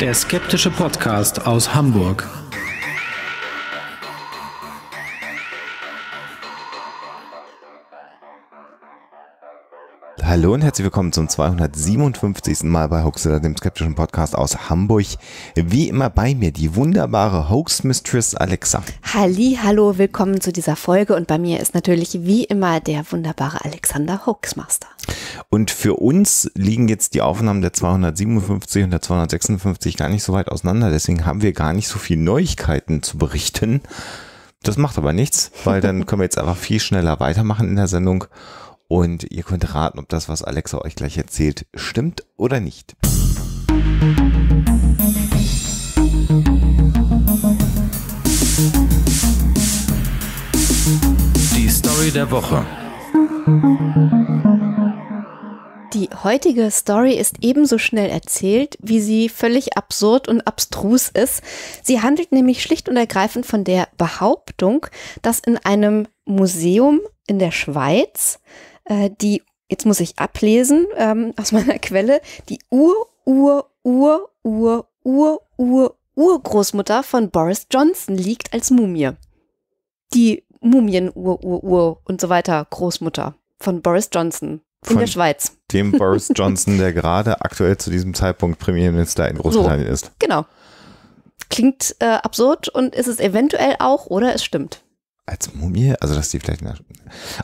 Der skeptische Podcast aus Hamburg. Hallo und herzlich willkommen zum 257. Mal bei Hoaxilla, dem skeptischen Podcast aus Hamburg. Wie immer bei mir die wunderbare Hoax-Mistress Alexa. Halli, hallo, willkommen zu dieser Folge und bei mir ist natürlich wie immer der wunderbare Alexander Hoaxmaster. Und für uns liegen jetzt die Aufnahmen der 257 und der 256 gar nicht so weit auseinander, deswegen haben wir gar nicht so viele Neuigkeiten zu berichten. Das macht aber nichts, weil dann können wir jetzt einfach viel schneller weitermachen in der Sendung und ihr könnt raten, ob das, was Alexa euch gleich erzählt, stimmt oder nicht. Die Story der Woche. Die heutige Story ist ebenso schnell erzählt, wie sie völlig absurd und abstrus ist. Sie handelt nämlich schlicht und ergreifend von der Behauptung, dass in einem Museum in der Schweiz äh, die, jetzt muss ich ablesen ähm, aus meiner Quelle, die Ur, Ur, Ur, Ur, Ur, Ur, Urgroßmutter von Boris Johnson liegt als Mumie. Die Mumien, Ur, Ur, Ur und so weiter, Großmutter von Boris Johnson in der Schweiz. Dem Boris Johnson, der gerade aktuell zu diesem Zeitpunkt Premierminister in Großbritannien so, ist. Genau. Klingt äh, absurd und ist es eventuell auch oder es stimmt. Als Mumie? Also, dass die vielleicht.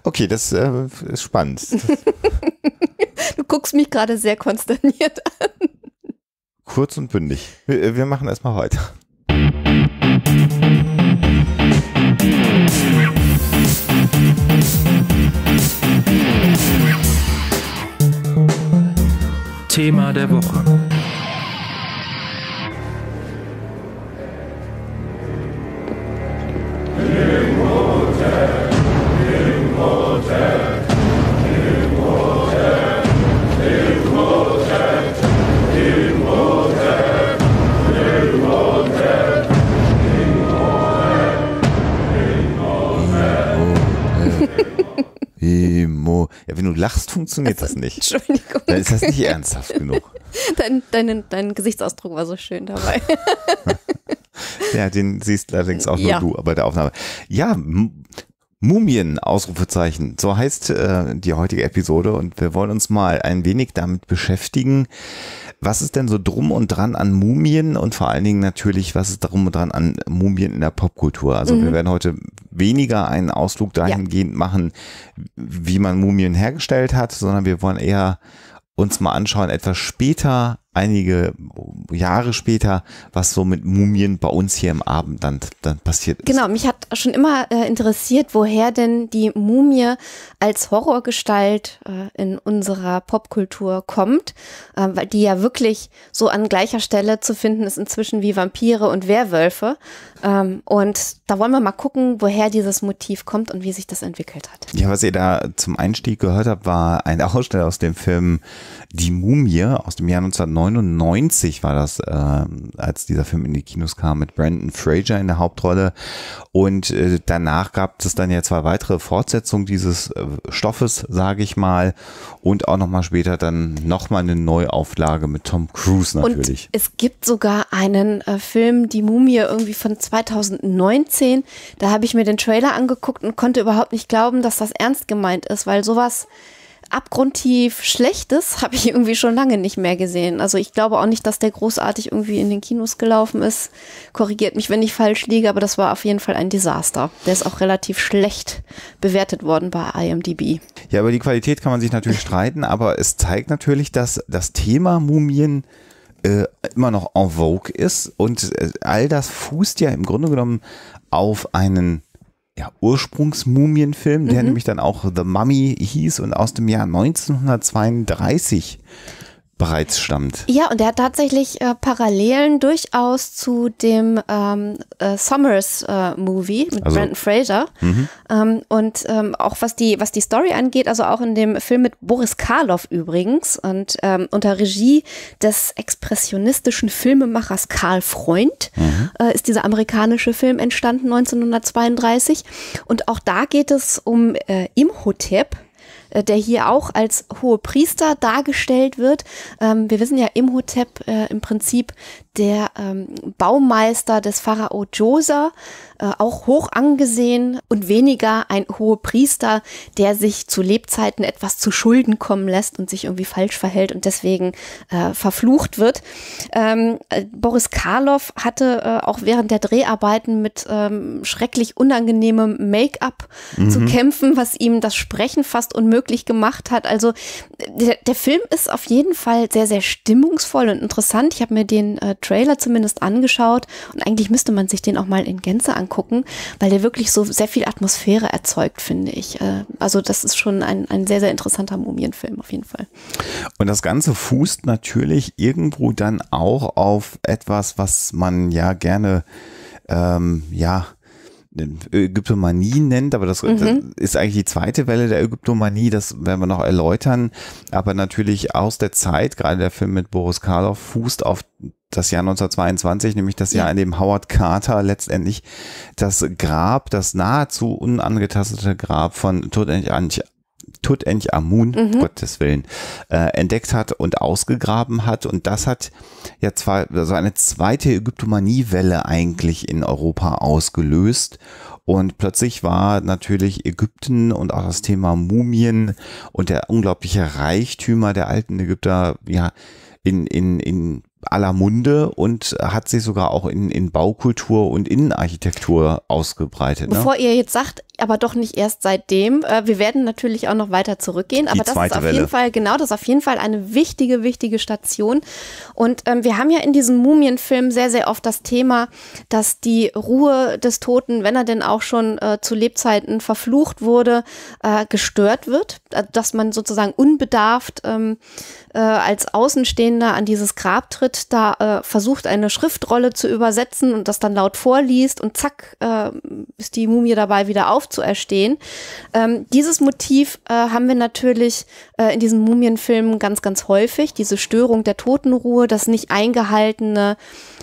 Okay, das äh, ist spannend. du guckst mich gerade sehr konsterniert an. Kurz und bündig. Wir, äh, wir machen erstmal heute. Thema der Woche. Emo. Ja, wenn du lachst, funktioniert also, das nicht. Entschuldigung. Dann ist das nicht ernsthaft genug. Dein, dein, dein Gesichtsausdruck war so schön dabei. ja, den siehst allerdings auch nur ja. du bei der Aufnahme. Ja, Mumien, Ausrufezeichen. So heißt äh, die heutige Episode und wir wollen uns mal ein wenig damit beschäftigen, was ist denn so drum und dran an Mumien und vor allen Dingen natürlich, was ist drum und dran an Mumien in der Popkultur? Also mhm. wir werden heute weniger einen Ausflug dahingehend ja. machen, wie man Mumien hergestellt hat, sondern wir wollen eher uns mal anschauen, etwas später einige Jahre später, was so mit Mumien bei uns hier im Abend dann passiert ist. Genau, mich hat schon immer äh, interessiert, woher denn die Mumie als Horrorgestalt äh, in unserer Popkultur kommt, äh, weil die ja wirklich so an gleicher Stelle zu finden ist inzwischen wie Vampire und Werwölfe. Ähm, und da wollen wir mal gucken, woher dieses Motiv kommt und wie sich das entwickelt hat. Ja, was ihr da zum Einstieg gehört habt, war ein Ausschnitt aus dem Film Die Mumie aus dem Jahr 1990. 1999 war das, äh, als dieser Film in die Kinos kam mit Brandon Fraser in der Hauptrolle. Und äh, danach gab es dann ja zwei weitere Fortsetzungen dieses äh, Stoffes, sage ich mal. Und auch nochmal später dann nochmal eine Neuauflage mit Tom Cruise natürlich. Und es gibt sogar einen äh, Film, Die Mumie, irgendwie von 2019. Da habe ich mir den Trailer angeguckt und konnte überhaupt nicht glauben, dass das ernst gemeint ist, weil sowas abgrundtief Schlechtes habe ich irgendwie schon lange nicht mehr gesehen. Also ich glaube auch nicht, dass der großartig irgendwie in den Kinos gelaufen ist. Korrigiert mich, wenn ich falsch liege, aber das war auf jeden Fall ein Desaster. Der ist auch relativ schlecht bewertet worden bei IMDb. Ja, über die Qualität kann man sich natürlich streiten, aber es zeigt natürlich, dass das Thema Mumien äh, immer noch en vogue ist und äh, all das fußt ja im Grunde genommen auf einen ja, Ursprungsmumienfilm, der mhm. nämlich dann auch The Mummy hieß und aus dem Jahr 1932 bereits stammt. Ja, und er hat tatsächlich äh, Parallelen durchaus zu dem ähm, äh, Summers-Movie äh, mit also, Brandon Fraser. Mhm. Ähm, und ähm, auch was die, was die Story angeht, also auch in dem Film mit Boris Karloff übrigens und ähm, unter Regie des expressionistischen Filmemachers Karl Freund mhm. Äh, ist dieser amerikanische Film entstanden 1932. Und auch da geht es um äh, Imhotep äh, der hier auch als hohe Priester dargestellt wird. Ähm, wir wissen ja, Imhotep äh, im Prinzip der ähm, Baumeister des Pharao Djoser, äh, auch hoch angesehen und weniger ein hoher Priester, der sich zu Lebzeiten etwas zu Schulden kommen lässt und sich irgendwie falsch verhält und deswegen äh, verflucht wird. Ähm, äh, Boris Karloff hatte äh, auch während der Dreharbeiten mit ähm, schrecklich unangenehmem Make-up mhm. zu kämpfen, was ihm das Sprechen fast unmöglich gemacht hat. Also äh, der, der Film ist auf jeden Fall sehr, sehr stimmungsvoll und interessant. Ich habe mir den äh, Trailer zumindest angeschaut und eigentlich müsste man sich den auch mal in Gänze angucken, weil der wirklich so sehr viel Atmosphäre erzeugt, finde ich. Äh, also das ist schon ein, ein sehr, sehr interessanter Mumienfilm auf jeden Fall. Und das Ganze fußt natürlich irgendwo dann auch auf etwas, was man ja gerne, ähm, ja, Ne, Ägyptomanie nennt, aber das, mhm. das, ist eigentlich die zweite Welle der Ägyptomanie, das werden wir noch erläutern. Aber natürlich aus der Zeit, gerade der Film mit Boris Karloff, fußt auf das Jahr 1922, nämlich das Jahr, in dem Howard Carter letztendlich das Grab, das nahezu unangetastete Grab von Tutanchamun Tutanchamun, mhm. Gottes Willen, äh, entdeckt hat und ausgegraben hat. Und das hat ja zwar so also eine zweite Ägyptomaniewelle eigentlich in Europa ausgelöst. Und plötzlich war natürlich Ägypten und auch das Thema Mumien und der unglaubliche Reichtümer der alten Ägypter, ja, in, in, in aller Munde und hat sich sogar auch in, in Baukultur und Innenarchitektur ausgebreitet. Ne? Bevor ihr jetzt sagt, aber doch nicht erst seitdem. Äh, wir werden natürlich auch noch weiter zurückgehen, aber das ist auf Welle. jeden Fall, genau, das ist auf jeden Fall eine wichtige, wichtige Station. Und ähm, wir haben ja in diesem Mumienfilm sehr, sehr oft das Thema, dass die Ruhe des Toten, wenn er denn auch schon äh, zu Lebzeiten verflucht wurde, äh, gestört wird. Äh, dass man sozusagen unbedarft ähm, äh, als Außenstehender an dieses Grab tritt, da äh, versucht, eine Schriftrolle zu übersetzen und das dann laut vorliest und zack, ist die Mumie dabei wieder auf aufzuerstehen. Ähm, dieses Motiv äh, haben wir natürlich äh, in diesen Mumienfilmen ganz, ganz häufig. Diese Störung der Totenruhe, das nicht eingehaltene,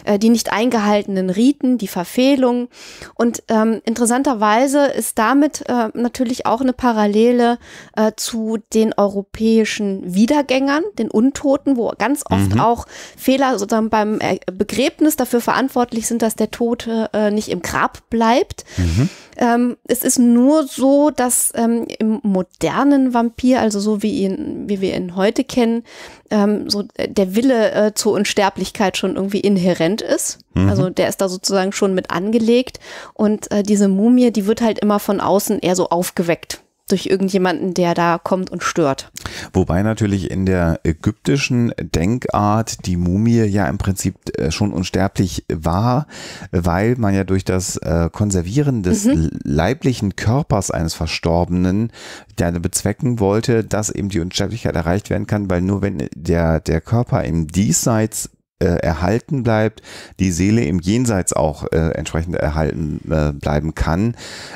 äh, die nicht eingehaltenen Riten, die Verfehlung. Und ähm, interessanterweise ist damit äh, natürlich auch eine Parallele äh, zu den europäischen Wiedergängern, den Untoten, wo ganz oft mhm. auch Fehler sozusagen also beim äh, Begräbnis dafür verantwortlich sind, dass der Tote nicht im Grab bleibt. Mhm. Ähm, es ist nur so, dass ähm, im modernen Vampir, also so wie, ihn, wie wir ihn heute kennen, ähm, so äh, der Wille äh, zur Unsterblichkeit schon irgendwie inhärent ist. Mhm. Also der ist da sozusagen schon mit angelegt. Und äh, diese Mumie, die wird halt immer von außen eher so aufgeweckt durch irgendjemanden, der da kommt und stört. Wobei natürlich in der ägyptischen Denkart die Mumie ja im Prinzip äh, schon unsterblich war, weil man ja durch das äh, Konservieren des mhm. leiblichen Körpers eines Verstorbenen der bezwecken wollte, dass eben die Unsterblichkeit erreicht werden kann, weil nur wenn der, der Körper im Diesseits äh, erhalten bleibt, die Seele im Jenseits auch äh, entsprechend erhalten äh, bleiben kann.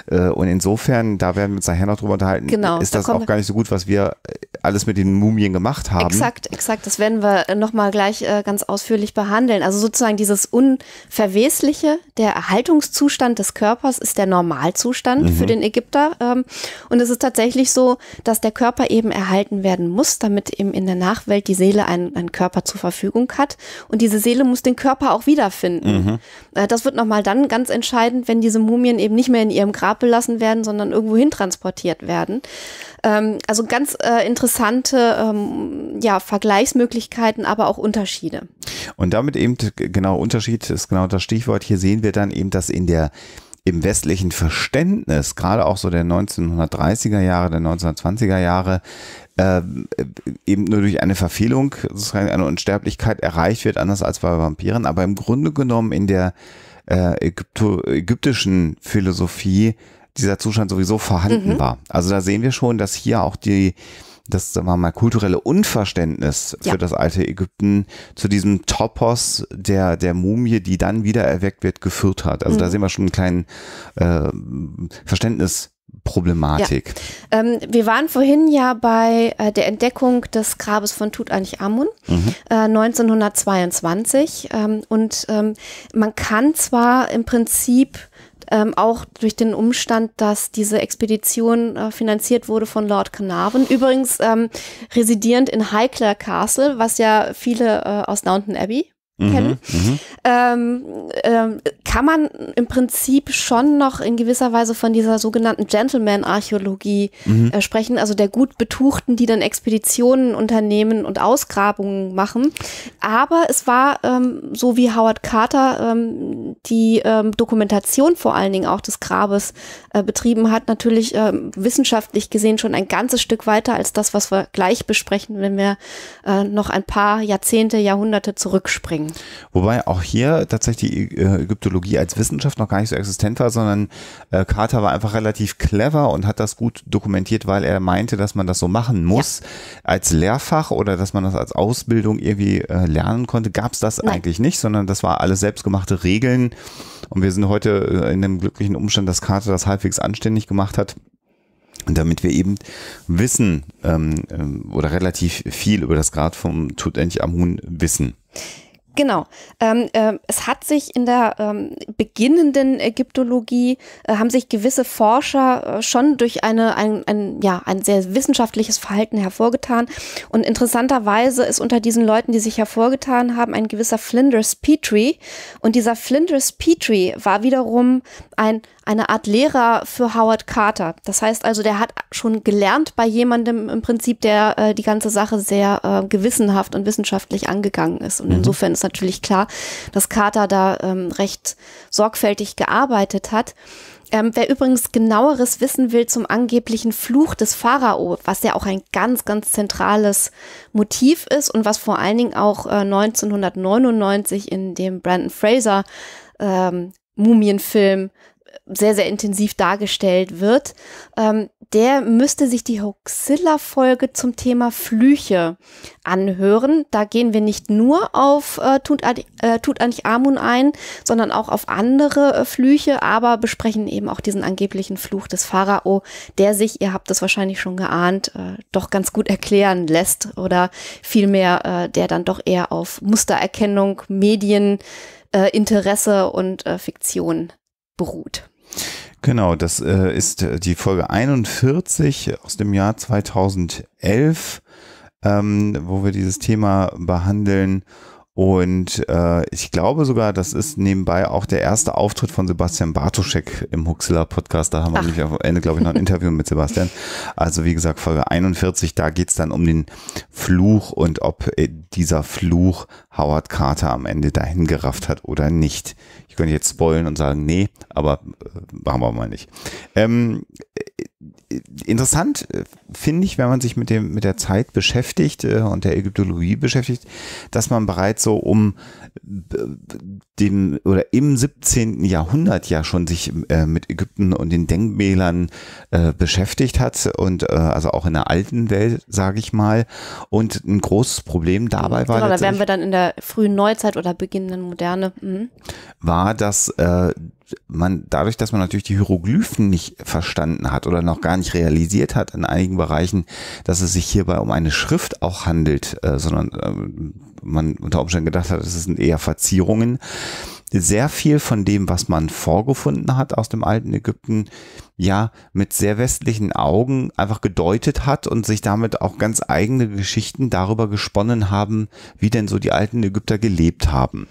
Äh, und insofern, da werden wir uns nachher noch drüber unterhalten, genau, ist da das auch gar nicht so gut, was wir äh, alles mit den Mumien gemacht haben. Exakt, exakt. Das werden wir äh, nochmal gleich ganz ausführlich behandeln. Also sozusagen dieses Unverwesliche, der Erhaltungszustand des Körpers ist der Normalzustand mhm. für den Ägypter. Ähm, und es ist tatsächlich so, dass der Körper eben erhalten werden muss, damit eben in der Nachwelt die Seele einen, einen Körper zur Verfügung hat. Und und diese Seele muss den Körper auch wiederfinden. Mhm. Äh, das wird nochmal dann ganz entscheidend, wenn diese Mumien eben nicht mehr in ihrem Grab belassen werden, sondern irgendwohin transportiert werden. Ähm, also ganz äh, interessante ähm, ja, Vergleichsmöglichkeiten, aber auch Unterschiede. Und damit eben, genau, Unterschied ist genau das Stichwort. Hier sehen wir dann eben, dass in der im westlichen Verständnis, gerade auch so der 1930er Jahre, der 1920er Jahre, äh, eben nur durch eine Verfehlung, sozusagen eine Unsterblichkeit erreicht wird, anders als bei Vampiren. Aber im Grunde genommen in der äh, Ägypto ägyptischen Philosophie dieser Zustand sowieso vorhanden mhm. war. Also da sehen wir schon, dass hier auch die das sagen wir mal kulturelle Unverständnis ja. für das alte Ägypten zu diesem Topos der der Mumie, die dann wieder erweckt wird, geführt hat. Also mhm. da sehen wir schon einen kleinen äh, Verständnis Problematik. Ja. Ähm, wir waren vorhin ja bei äh, der Entdeckung des Grabes von Tutanchamun mhm. äh, 1922 ähm, und ähm, man kann zwar im Prinzip ähm, auch durch den Umstand, dass diese Expedition äh, finanziert wurde von Lord Carnarvon. Übrigens ähm, residierend in Highclere Castle, was ja viele äh, aus Downton Abbey Mhm, kennen, mhm, ähm, ähm, kann man im Prinzip schon noch in gewisser Weise von dieser sogenannten Gentleman-Archäologie mhm. äh, sprechen, also der gut Betuchten, die dann Expeditionen unternehmen und Ausgrabungen machen. Aber es war, ähm, so wie Howard Carter ähm, die ähm, Dokumentation vor allen Dingen auch des Grabes äh, betrieben hat, natürlich äh, wissenschaftlich gesehen schon ein ganzes Stück weiter als das, was wir gleich besprechen, wenn wir äh, noch ein paar Jahrzehnte, Jahrhunderte zurückspringen. Hm. Wobei auch hier tatsächlich die äh, Ägyptologie als Wissenschaft noch gar nicht so existent war, sondern äh, Carter war einfach relativ clever und hat das gut dokumentiert, weil er meinte, dass man das so machen muss. Ja. Als Lehrfach oder dass man das als Ausbildung irgendwie äh, lernen konnte, gab es das Nein. eigentlich nicht, sondern das war alles selbstgemachte Regeln. Und wir sind heute äh, in dem glücklichen Umstand, dass Carter das halbwegs anständig gemacht hat. Und damit wir eben wissen ähm, ähm, oder relativ viel über das Grad vom Tutanchamun wissen. Genau. Ähm, äh, es hat sich in der ähm, beginnenden Ägyptologie, äh, haben sich gewisse Forscher äh, schon durch eine, ein, ein, ja, ein sehr wissenschaftliches Verhalten hervorgetan. Und interessanterweise ist unter diesen Leuten, die sich hervorgetan haben, ein gewisser Flinders Petrie. Und dieser Flinders Petrie war wiederum ein eine Art Lehrer für Howard Carter. Das heißt also, der hat schon gelernt bei jemandem im Prinzip, der äh, die ganze Sache sehr äh, gewissenhaft und wissenschaftlich angegangen ist. Und mhm. insofern ist natürlich klar, dass Carter da ähm, recht sorgfältig gearbeitet hat. Ähm, wer übrigens genaueres wissen will zum angeblichen Fluch des Pharao, was ja auch ein ganz, ganz zentrales Motiv ist und was vor allen Dingen auch äh, 1999 in dem Brandon Fraser ähm, Mumienfilm sehr, sehr intensiv dargestellt wird, ähm, der müsste sich die hoxilla folge zum Thema Flüche anhören. Da gehen wir nicht nur auf äh, Tutanchamun äh, Amun ein, sondern auch auf andere äh, Flüche, aber besprechen eben auch diesen angeblichen Fluch des Pharao, der sich, ihr habt es wahrscheinlich schon geahnt, äh, doch ganz gut erklären lässt oder vielmehr äh, der dann doch eher auf Mustererkennung, Medien, äh, Interesse und äh, Fiktion beruht. Genau, das äh, ist äh, die Folge 41 aus dem Jahr 2011, ähm, wo wir dieses Thema behandeln. Und äh, ich glaube sogar, das ist nebenbei auch der erste Auftritt von Sebastian Bartoschek im Huxilla Podcast. Da haben Ach. wir nämlich am Ende, glaube ich, noch ein Interview mit Sebastian. Also wie gesagt, Folge 41, da geht es dann um den Fluch und ob äh, dieser Fluch Howard Carter am Ende dahin gerafft hat oder nicht. Ich könnte jetzt spoilen und sagen, nee, aber äh, machen wir mal nicht. Ähm, äh, interessant äh, finde ich, wenn man sich mit, dem, mit der Zeit beschäftigt äh, und der Ägyptologie beschäftigt, dass man bereits so um äh, dem oder im 17. Jahrhundert ja schon sich mit Ägypten und den Denkmälern beschäftigt hat und also auch in der alten Welt, sage ich mal. Und ein großes Problem dabei war. Genau, da wären wir dann in der frühen Neuzeit oder beginnenden Moderne. Mhm. War, dass man dadurch, dass man natürlich die Hieroglyphen nicht verstanden hat oder noch gar nicht realisiert hat in einigen Bereichen, dass es sich hierbei um eine Schrift auch handelt, äh, sondern äh, man unter Umständen gedacht hat, es sind eher Verzierungen. Sehr viel von dem, was man vorgefunden hat aus dem alten Ägypten, ja, mit sehr westlichen Augen einfach gedeutet hat und sich damit auch ganz eigene Geschichten darüber gesponnen haben, wie denn so die alten Ägypter gelebt haben.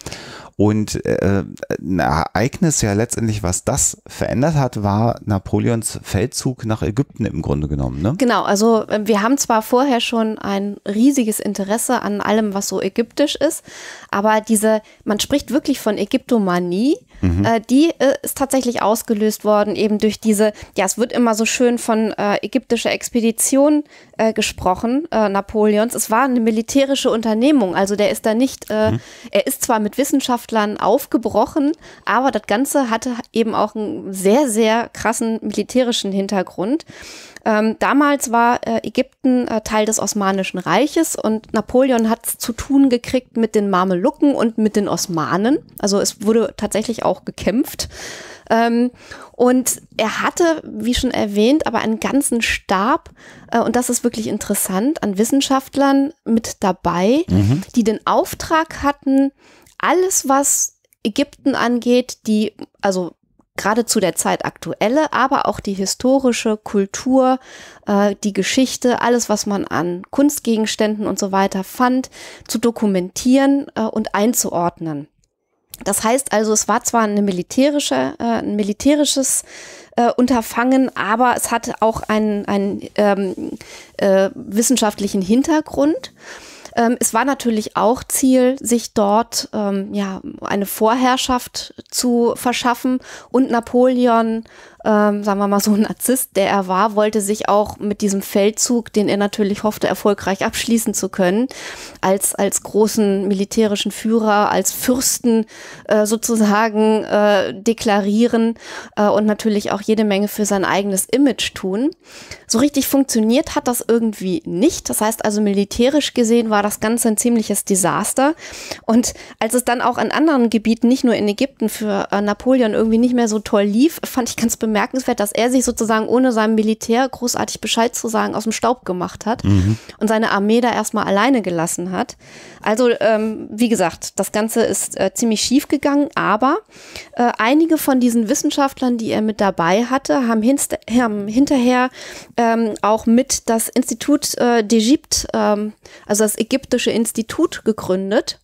Und äh, ein Ereignis ja letztendlich, was das verändert hat, war Napoleons Feldzug nach Ägypten im Grunde genommen. Ne? Genau, also äh, wir haben zwar vorher schon ein riesiges Interesse an allem, was so ägyptisch ist, aber diese, man spricht wirklich von Ägyptomanie mhm. äh, die äh, ist tatsächlich ausgelöst worden eben durch diese, ja, es wird immer so schön von äh, ägyptischer Expedition äh, gesprochen, äh, Napoleons. Es war eine militärische Unternehmung, also der ist da nicht, mhm. er ist zwar mit Wissenschaftlern aufgebrochen, aber das Ganze hatte eben auch einen sehr, sehr krassen militärischen Hintergrund. Ähm, damals war äh, Ägypten äh, Teil des Osmanischen Reiches und Napoleon hat es zu tun gekriegt mit den Mamelucken und mit den Osmanen. Also es wurde tatsächlich auch gekämpft. Ähm, und er hatte, wie schon erwähnt, aber einen ganzen Stab, äh, und das ist wirklich interessant, an Wissenschaftlern mit dabei, mhm. die den Auftrag hatten, alles, was Ägypten angeht, die, also geradezu der Zeit aktuelle, aber auch die historische Kultur, äh, die Geschichte, alles, was man an Kunstgegenständen und so weiter fand, zu dokumentieren äh, und einzuordnen. Das heißt also, es war zwar eine militärische, äh, ein militärisches äh, Unterfangen, aber es hatte auch einen, einen ähm, äh, wissenschaftlichen Hintergrund. Ähm, es war natürlich auch Ziel, sich dort ähm, ja, eine Vorherrschaft zu verschaffen und Napoleon ähm, sagen wir mal, so ein Narzisst, der er war, wollte sich auch mit diesem Feldzug, den er natürlich hoffte, erfolgreich abschließen zu können, als, als großen militärischen Führer, als Fürsten äh, sozusagen äh, deklarieren äh, und natürlich auch jede Menge für sein eigenes Image tun. So richtig funktioniert hat das irgendwie nicht. Das heißt also, militärisch gesehen war das Ganze ein ziemliches Desaster. Und als es dann auch in anderen Gebieten, nicht nur in Ägypten, für äh, Napoleon irgendwie nicht mehr so toll lief, fand ich ganz bemerkenswert, bemerkenswert, dass er sich sozusagen ohne seinem Militär großartig Bescheid zu sagen aus dem Staub gemacht hat mhm. und seine Armee da erstmal alleine gelassen hat. Also ähm, wie gesagt, das Ganze ist äh, ziemlich schief gegangen, aber äh, einige von diesen Wissenschaftlern, die er mit dabei hatte, haben, hinst haben hinterher ähm, auch mit das Institut äh, d'Egypte, ähm, also das ägyptische Institut gegründet.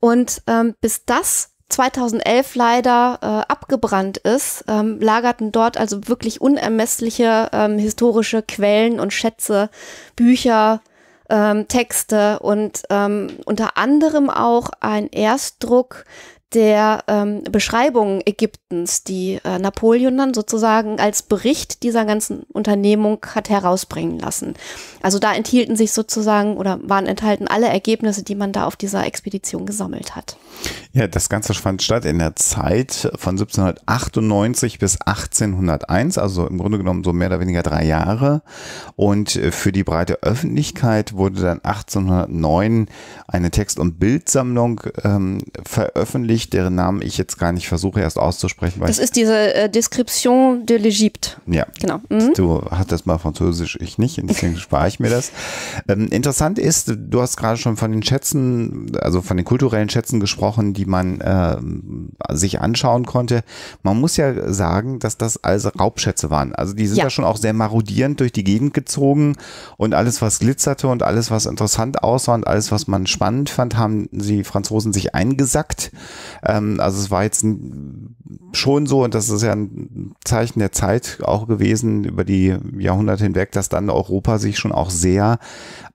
Und ähm, bis das 2011 leider äh, abgebrannt ist, ähm, lagerten dort also wirklich unermessliche ähm, historische Quellen und Schätze, Bücher, ähm, Texte und ähm, unter anderem auch ein Erstdruck der ähm, Beschreibung Ägyptens, die äh, Napoleon dann sozusagen als Bericht dieser ganzen Unternehmung hat herausbringen lassen. Also da enthielten sich sozusagen oder waren enthalten alle Ergebnisse, die man da auf dieser Expedition gesammelt hat. Ja, das Ganze fand statt in der Zeit von 1798 bis 1801, also im Grunde genommen so mehr oder weniger drei Jahre. Und äh, für die breite Öffentlichkeit wurde dann 1809 eine Text- und Bildsammlung ähm, veröffentlicht Gericht, deren Namen ich jetzt gar nicht versuche erst auszusprechen. das ist diese äh, Description de l'Egypte. Ja, genau. Mhm. Du hattest mal Französisch, ich nicht, deswegen spare ich mir das. Ähm, interessant ist, du hast gerade schon von den Schätzen, also von den kulturellen Schätzen gesprochen, die man äh, sich anschauen konnte. Man muss ja sagen, dass das also Raubschätze waren. Also die sind ja. ja schon auch sehr marodierend durch die Gegend gezogen und alles, was glitzerte und alles, was interessant aussah und alles, was man spannend fand, haben die Franzosen sich eingesackt. Ähm, also es war jetzt schon so, und das ist ja ein Zeichen der Zeit auch gewesen über die Jahrhunderte hinweg, dass dann Europa sich schon auch sehr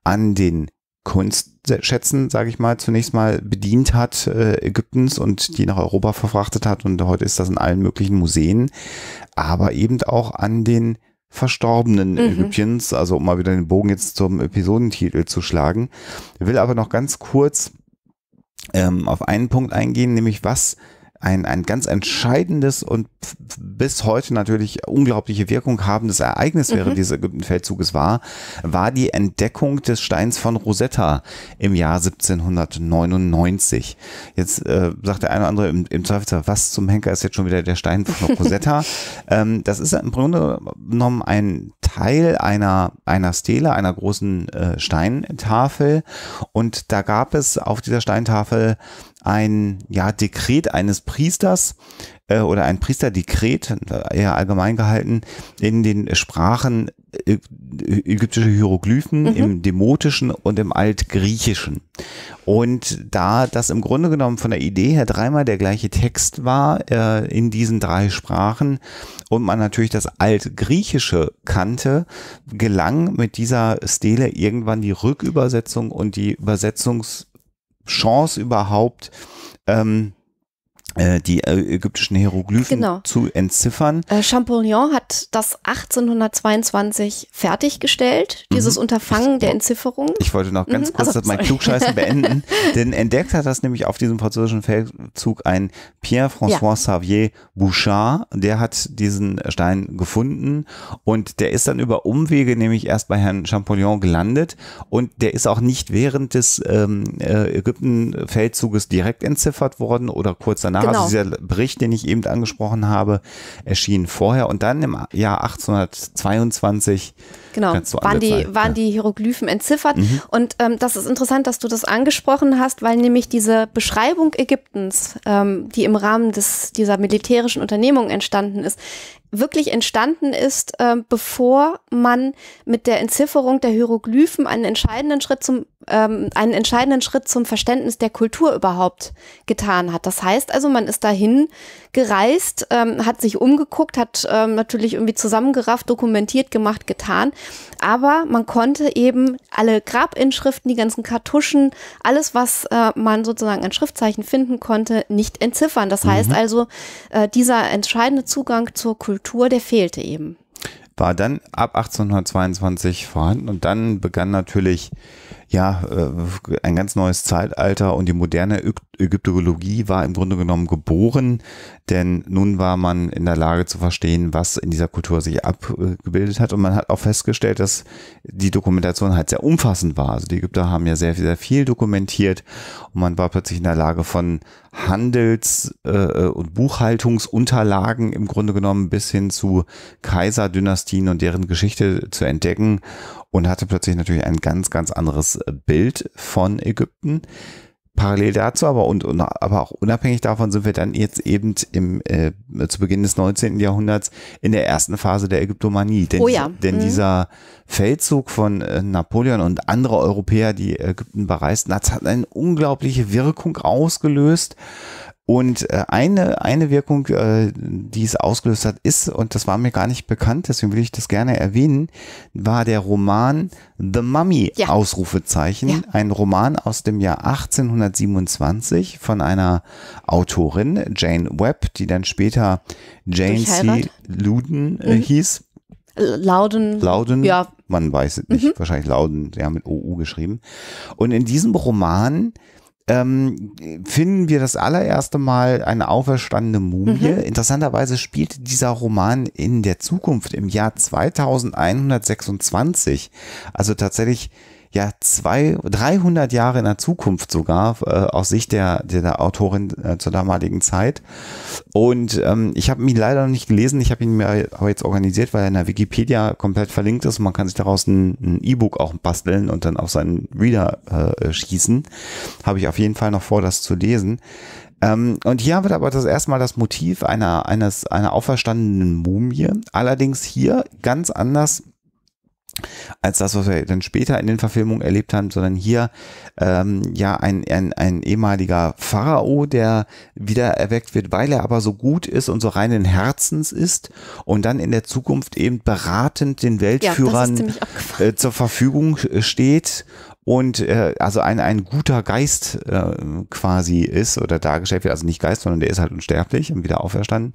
an den Kunstschätzen, sage ich mal, zunächst mal bedient hat äh, Ägyptens und die nach Europa verfrachtet hat. Und heute ist das in allen möglichen Museen, aber eben auch an den verstorbenen mhm. Ägyptens, also um mal wieder den Bogen jetzt zum Episodentitel zu schlagen. Will aber noch ganz kurz ähm, auf einen Punkt eingehen, nämlich was ein, ein ganz entscheidendes und bis heute natürlich unglaubliche Wirkung habendes Ereignis während mhm. dieses Ägyptenfeldzuges war, war die Entdeckung des Steins von Rosetta im Jahr 1799. Jetzt äh, sagt der eine oder andere im, im Zweifelsfall, was zum Henker ist jetzt schon wieder der Stein von Rosetta? ähm, das ist im Grunde genommen ein Teil einer, einer Stele, einer großen äh, Steintafel und da gab es auf dieser Steintafel ein ja, Dekret eines Priesters äh, oder ein Priesterdekret, eher allgemein gehalten, in den Sprachen äh, ägyptische Hieroglyphen mhm. im Demotischen und im Altgriechischen. Und da das im Grunde genommen von der Idee her dreimal der gleiche Text war äh, in diesen drei Sprachen und man natürlich das Altgriechische kannte, gelang mit dieser Stele irgendwann die Rückübersetzung und die Übersetzungs Chance überhaupt, ähm, äh, die äh, ägyptischen Hieroglyphen genau. zu entziffern. Äh, Champollion hat das 1822 fertiggestellt, mhm. dieses mhm. Unterfangen der Entzifferung. Ich wollte noch ganz mhm. kurz also, mein Klugscheißen beenden, denn entdeckt hat das nämlich auf diesem französischen Feldzug ein Pierre-François ja. Bouchard, der hat diesen Stein gefunden und der ist dann über Umwege nämlich erst bei Herrn Champollion gelandet und der ist auch nicht während des ähm, Ägypten-Feldzuges direkt entziffert worden oder kurz danach, Hase, genau. dieser Bericht, den ich eben angesprochen habe, erschien vorher und dann im Jahr 1822 Genau. So waren die, waren ja. die Hieroglyphen entziffert. Mhm. Und ähm, das ist interessant, dass du das angesprochen hast, weil nämlich diese Beschreibung Ägyptens, ähm, die im Rahmen des, dieser militärischen Unternehmung entstanden ist, wirklich entstanden ist, äh, bevor man mit der Entzifferung der Hieroglyphen einen entscheidenden Schritt zum ähm, einen entscheidenden Schritt zum Verständnis der Kultur überhaupt getan hat. Das heißt also, man ist dahin gereist, ähm, hat sich umgeguckt, hat ähm, natürlich irgendwie zusammengerafft, dokumentiert, gemacht, getan aber man konnte eben alle Grabinschriften, die ganzen Kartuschen, alles, was äh, man sozusagen an Schriftzeichen finden konnte, nicht entziffern. Das mhm. heißt also, äh, dieser entscheidende Zugang zur Kultur, der fehlte eben. War dann ab 1822 vorhanden und dann begann natürlich ja, äh, ein ganz neues Zeitalter und die moderne Ägyptologie war im Grunde genommen geboren, denn nun war man in der Lage zu verstehen, was in dieser Kultur sich abgebildet hat und man hat auch festgestellt, dass die Dokumentation halt sehr umfassend war. Also die Ägypter haben ja sehr, sehr viel dokumentiert und man war plötzlich in der Lage von Handels- äh, und Buchhaltungsunterlagen im Grunde genommen bis hin zu Kaiserdynastien und deren Geschichte zu entdecken und hatte plötzlich natürlich ein ganz, ganz anderes äh, Bild von Ägypten. Parallel dazu, aber, und, und aber auch unabhängig davon sind wir dann jetzt eben im, äh, zu Beginn des 19. Jahrhunderts in der ersten Phase der Ägyptomanie. Denn, oh ja. denn mhm. dieser Feldzug von äh, Napoleon und andere Europäer, die Ägypten bereisten, hat, hat eine unglaubliche Wirkung ausgelöst. Und äh, eine, eine Wirkung, äh, die es ausgelöst hat, ist, und das war mir gar nicht bekannt, deswegen will ich das gerne erwähnen, war der Roman The Mummy, ja. Ausrufezeichen. Ja. Ein Roman aus dem Jahr 1827 von einer Autorin, Jane Webb, die dann später Jane C. Luden äh, mhm. hieß. Louden. Louden. Ja. Man weiß es nicht. Mhm. Wahrscheinlich Louden, ja, mit OU geschrieben. Und in diesem Roman ähm, finden wir das allererste Mal eine auferstandene Mumie. Mhm. Interessanterweise spielt dieser Roman in der Zukunft im Jahr 2126. Also tatsächlich ja zwei, 300 Jahre in der Zukunft sogar, äh, aus Sicht der, der, der Autorin äh, zur damaligen Zeit. Und ähm, ich habe ihn leider noch nicht gelesen, ich habe ihn mir aber jetzt organisiert, weil er in der Wikipedia komplett verlinkt ist und man kann sich daraus ein E-Book e auch basteln und dann auf seinen Reader äh, schießen. Habe ich auf jeden Fall noch vor, das zu lesen. Ähm, und hier wird aber das erstmal das Motiv einer, eines, einer auferstandenen Mumie. Allerdings hier ganz anders als das, was wir dann später in den Verfilmungen erlebt haben, sondern hier ähm, ja ein, ein, ein ehemaliger Pharao, der wieder erweckt wird, weil er aber so gut ist und so reinen Herzens ist und dann in der Zukunft eben beratend den Weltführern ja, äh, zur Verfügung steht und äh, also ein, ein guter Geist äh, quasi ist oder dargestellt wird, also nicht Geist, sondern der ist halt unsterblich und wieder auferstanden,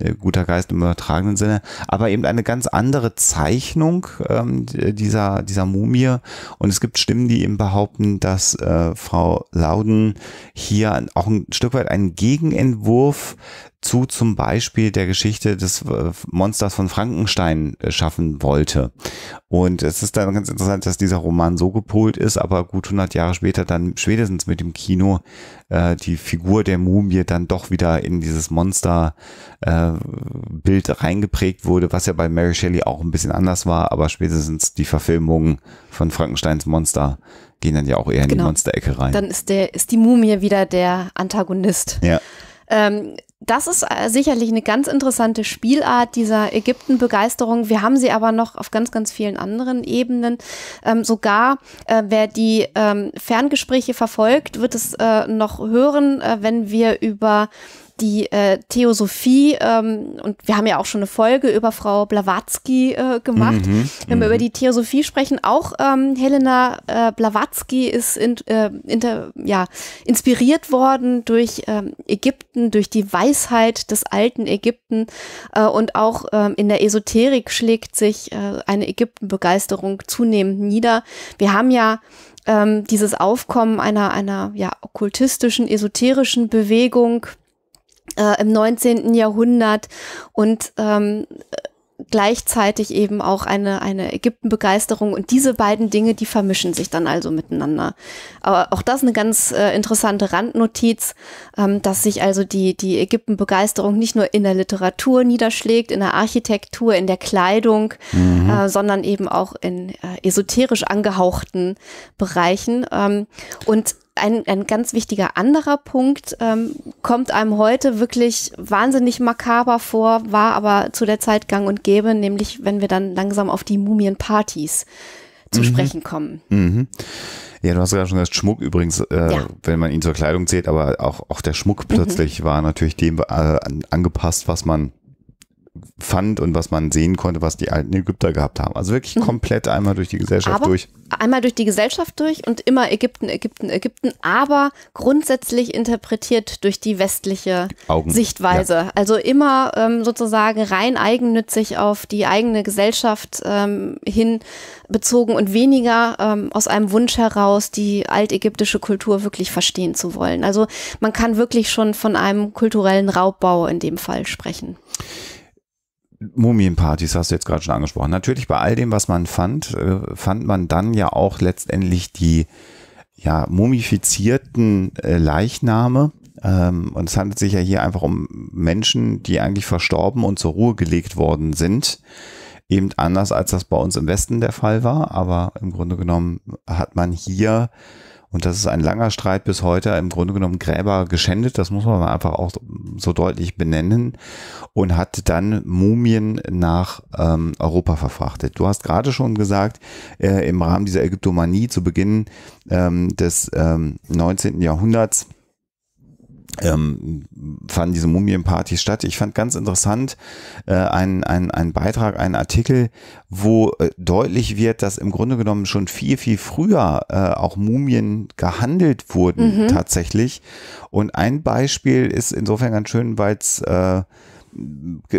äh, guter Geist im übertragenen Sinne, aber eben eine ganz andere Zeichnung ähm, dieser, dieser Mumie und es gibt Stimmen, die eben behaupten, dass äh, Frau Lauden hier auch ein Stück weit einen Gegenentwurf zu zum Beispiel der Geschichte des äh, Monsters von Frankenstein äh, schaffen wollte. Und es ist dann ganz interessant, dass dieser Roman so gepolt ist, aber gut 100 Jahre später dann spätestens mit dem Kino äh, die Figur der Mumie dann doch wieder in dieses Monsterbild äh, reingeprägt wurde, was ja bei Mary Shelley auch ein bisschen anders war, aber spätestens die Verfilmungen von Frankensteins Monster gehen dann ja auch eher in genau. die Monsterecke rein. Dann ist der ist die Mumie wieder der Antagonist. Ja. Ähm, das ist äh, sicherlich eine ganz interessante Spielart dieser Ägyptenbegeisterung. Wir haben sie aber noch auf ganz, ganz vielen anderen Ebenen. Ähm, sogar äh, wer die ähm, Ferngespräche verfolgt, wird es äh, noch hören, äh, wenn wir über die äh, Theosophie, ähm, und wir haben ja auch schon eine Folge über Frau Blavatsky äh, gemacht, mhm, wenn wir mhm. über die Theosophie sprechen, auch ähm, Helena äh, Blavatsky ist in, äh, inter, ja, inspiriert worden durch ähm, Ägypten, durch die Weisheit des alten Ägypten äh, und auch ähm, in der Esoterik schlägt sich äh, eine Ägyptenbegeisterung zunehmend nieder. Wir haben ja ähm, dieses Aufkommen einer, einer ja, okkultistischen, esoterischen Bewegung äh, im 19. Jahrhundert und ähm, gleichzeitig eben auch eine, eine Ägyptenbegeisterung. Und diese beiden Dinge, die vermischen sich dann also miteinander. Aber auch das eine ganz äh, interessante Randnotiz, ähm, dass sich also die, die Ägyptenbegeisterung nicht nur in der Literatur niederschlägt, in der Architektur, in der Kleidung, mhm. äh, sondern eben auch in äh, esoterisch angehauchten Bereichen. Ähm, und ein, ein ganz wichtiger anderer Punkt ähm, kommt einem heute wirklich wahnsinnig makaber vor, war aber zu der Zeit gang und gäbe, nämlich wenn wir dann langsam auf die Mumienpartys zu mhm. sprechen kommen. Mhm. Ja, du hast gerade schon gesagt, Schmuck übrigens, äh, ja. wenn man ihn zur Kleidung zählt, aber auch, auch der Schmuck mhm. plötzlich mhm. war natürlich dem äh, angepasst, was man fand und was man sehen konnte, was die alten Ägypter gehabt haben. Also wirklich hm. komplett einmal durch die Gesellschaft aber durch. Einmal durch die Gesellschaft durch und immer Ägypten, Ägypten, Ägypten, aber grundsätzlich interpretiert durch die westliche Augen, Sichtweise. Ja. Also immer ähm, sozusagen rein eigennützig auf die eigene Gesellschaft ähm, hin bezogen und weniger ähm, aus einem Wunsch heraus, die altägyptische Kultur wirklich verstehen zu wollen. Also man kann wirklich schon von einem kulturellen Raubbau in dem Fall sprechen. Mumienpartys hast du jetzt gerade schon angesprochen. Natürlich bei all dem, was man fand, äh, fand man dann ja auch letztendlich die ja, mumifizierten äh, Leichname. Ähm, und es handelt sich ja hier einfach um Menschen, die eigentlich verstorben und zur Ruhe gelegt worden sind. Eben anders, als das bei uns im Westen der Fall war. Aber im Grunde genommen hat man hier und das ist ein langer Streit bis heute, im Grunde genommen Gräber geschändet, das muss man einfach auch so deutlich benennen, und hat dann Mumien nach ähm, Europa verfrachtet. Du hast gerade schon gesagt, äh, im Rahmen dieser Ägyptomanie zu Beginn ähm, des ähm, 19. Jahrhunderts, ähm, fanden diese Mumienpartys statt. Ich fand ganz interessant äh, einen ein Beitrag, einen Artikel, wo äh, deutlich wird, dass im Grunde genommen schon viel, viel früher äh, auch Mumien gehandelt wurden mhm. tatsächlich. Und ein Beispiel ist insofern ganz schön, weil es äh,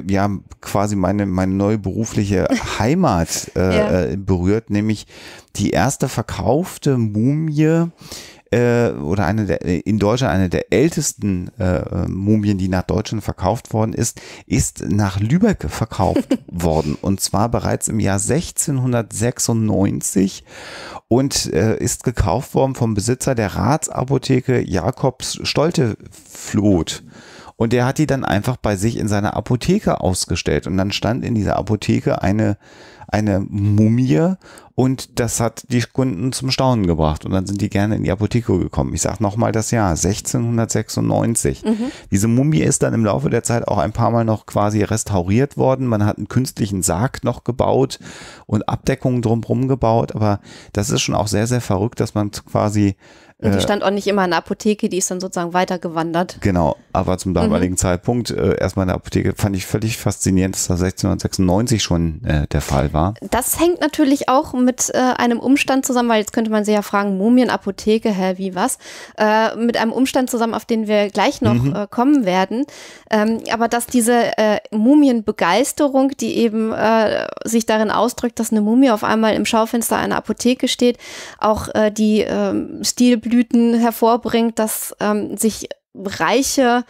ja quasi meine meine neue berufliche Heimat äh, ja. Äh, berührt, nämlich die erste verkaufte Mumie äh, oder eine der, äh, in Deutschland eine der ältesten äh, äh, Mumien, die nach Deutschland verkauft worden ist, ist nach Lübeck verkauft worden. Und zwar bereits im Jahr 1696 und äh, ist gekauft worden vom Besitzer der Ratsapotheke Jakobs Stolte und der hat die dann einfach bei sich in seiner Apotheke ausgestellt. Und dann stand in dieser Apotheke eine, eine Mumie und das hat die Kunden zum Staunen gebracht. Und dann sind die gerne in die Apotheke gekommen. Ich sage nochmal das Jahr, 1696. Mhm. Diese Mumie ist dann im Laufe der Zeit auch ein paar Mal noch quasi restauriert worden. Man hat einen künstlichen Sarg noch gebaut und Abdeckungen drumherum gebaut. Aber das ist schon auch sehr, sehr verrückt, dass man quasi und die äh, stand auch nicht immer in der Apotheke, die ist dann sozusagen weitergewandert. Genau, aber zum damaligen mhm. Zeitpunkt äh, erstmal in der Apotheke fand ich völlig faszinierend, dass das 1696 schon äh, der Fall war. Das hängt natürlich auch mit äh, einem Umstand zusammen, weil jetzt könnte man sich ja fragen, Mumienapotheke, hä, wie was? Äh, mit einem Umstand zusammen, auf den wir gleich noch mhm. äh, kommen werden. Ähm, aber dass diese äh, Mumienbegeisterung, die eben äh, sich darin ausdrückt, dass eine Mumie auf einmal im Schaufenster einer Apotheke steht, auch äh, die äh, Stil Blüten hervorbringt, dass ähm, sich reiche